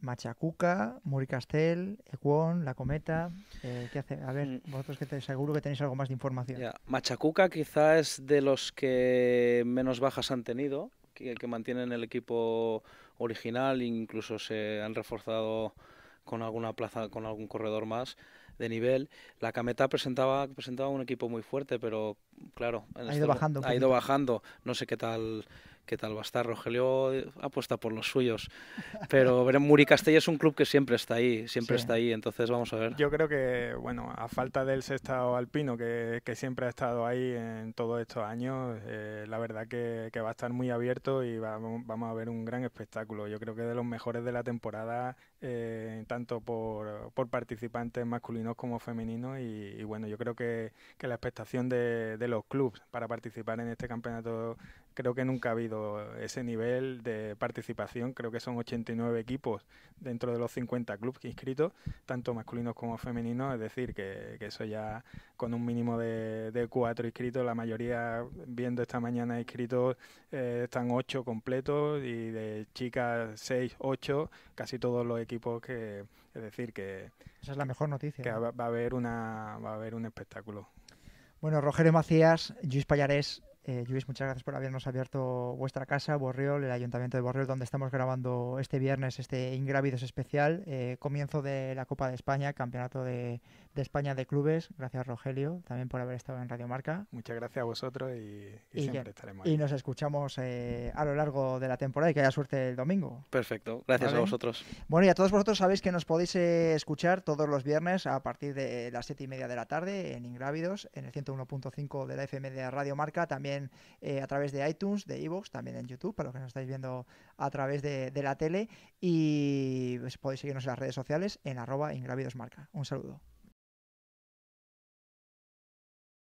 C: Machacuca, Muricastel, Ecuón, La Cometa. Eh, ¿Qué hace? A ver, mm. vosotros que te, seguro que tenéis algo más de información.
F: Machacuca quizás es de los que menos bajas han tenido, que, mantienen el equipo original, incluso se han reforzado con alguna plaza, con algún corredor más de nivel. La Cameta presentaba, presentaba un equipo muy fuerte, pero claro, este ha ido, bajando, ha ido bajando. No sé qué tal ¿Qué tal va a estar? Rogelio eh, apuesta por los suyos. Pero Muri Castell es un club que siempre está ahí, siempre está ahí. Entonces vamos a ver. Yo creo que, bueno, a falta
G: del sexto alpino, que, siempre ha estado ahí en todos estos años, eh, la verdad que, va a estar muy abierto y vamos a ver un gran espectáculo. Yo creo que de los mejores de la temporada, eh, tanto por, participantes masculinos como femeninos. Y, bueno, yo creo que, la expectación de, de los clubes para participar en este campeonato Creo que nunca ha habido ese nivel de participación. Creo que son 89 equipos dentro de los 50 clubes inscritos, tanto masculinos como femeninos. Es decir, que, eso ya con un mínimo de, de, cuatro inscritos, la mayoría viendo esta mañana inscritos eh, están ocho completos y de chicas seis, ocho, casi todos los equipos que, es decir, que
C: esa es la mejor noticia. Que va,
G: a haber una, va a haber un espectáculo.
C: Bueno, Rogerio Macías, Luis Payares, eh, muchas gracias por habernos abierto vuestra casa, Borriol, el Ayuntamiento de Borriol, donde estamos grabando este viernes este Ingrávidos especial, eh, comienzo de la Copa de España, campeonato de de España de Clubes. Gracias, Rogelio, también por haber estado en Radio Marca.
G: Muchas gracias a vosotros y, siempre estaremos ahí. Y nos
C: escuchamos eh, a lo largo de la temporada y que haya suerte el domingo.
F: Perfecto, gracias a vosotros.
C: Bueno, y a todos vosotros sabéis que nos podéis eh, escuchar todos los viernes a partir de las 7 y media de la tarde en Ingrávidos, en el 101.5 de la FM de Radio Marca, también eh, a través de iTunes, de iVoox, también en YouTube, para los que nos estáis viendo a través de, la tele. Y pues, podéis seguirnos en las redes sociales en arroba Ingrávidos Marca. Un saludo.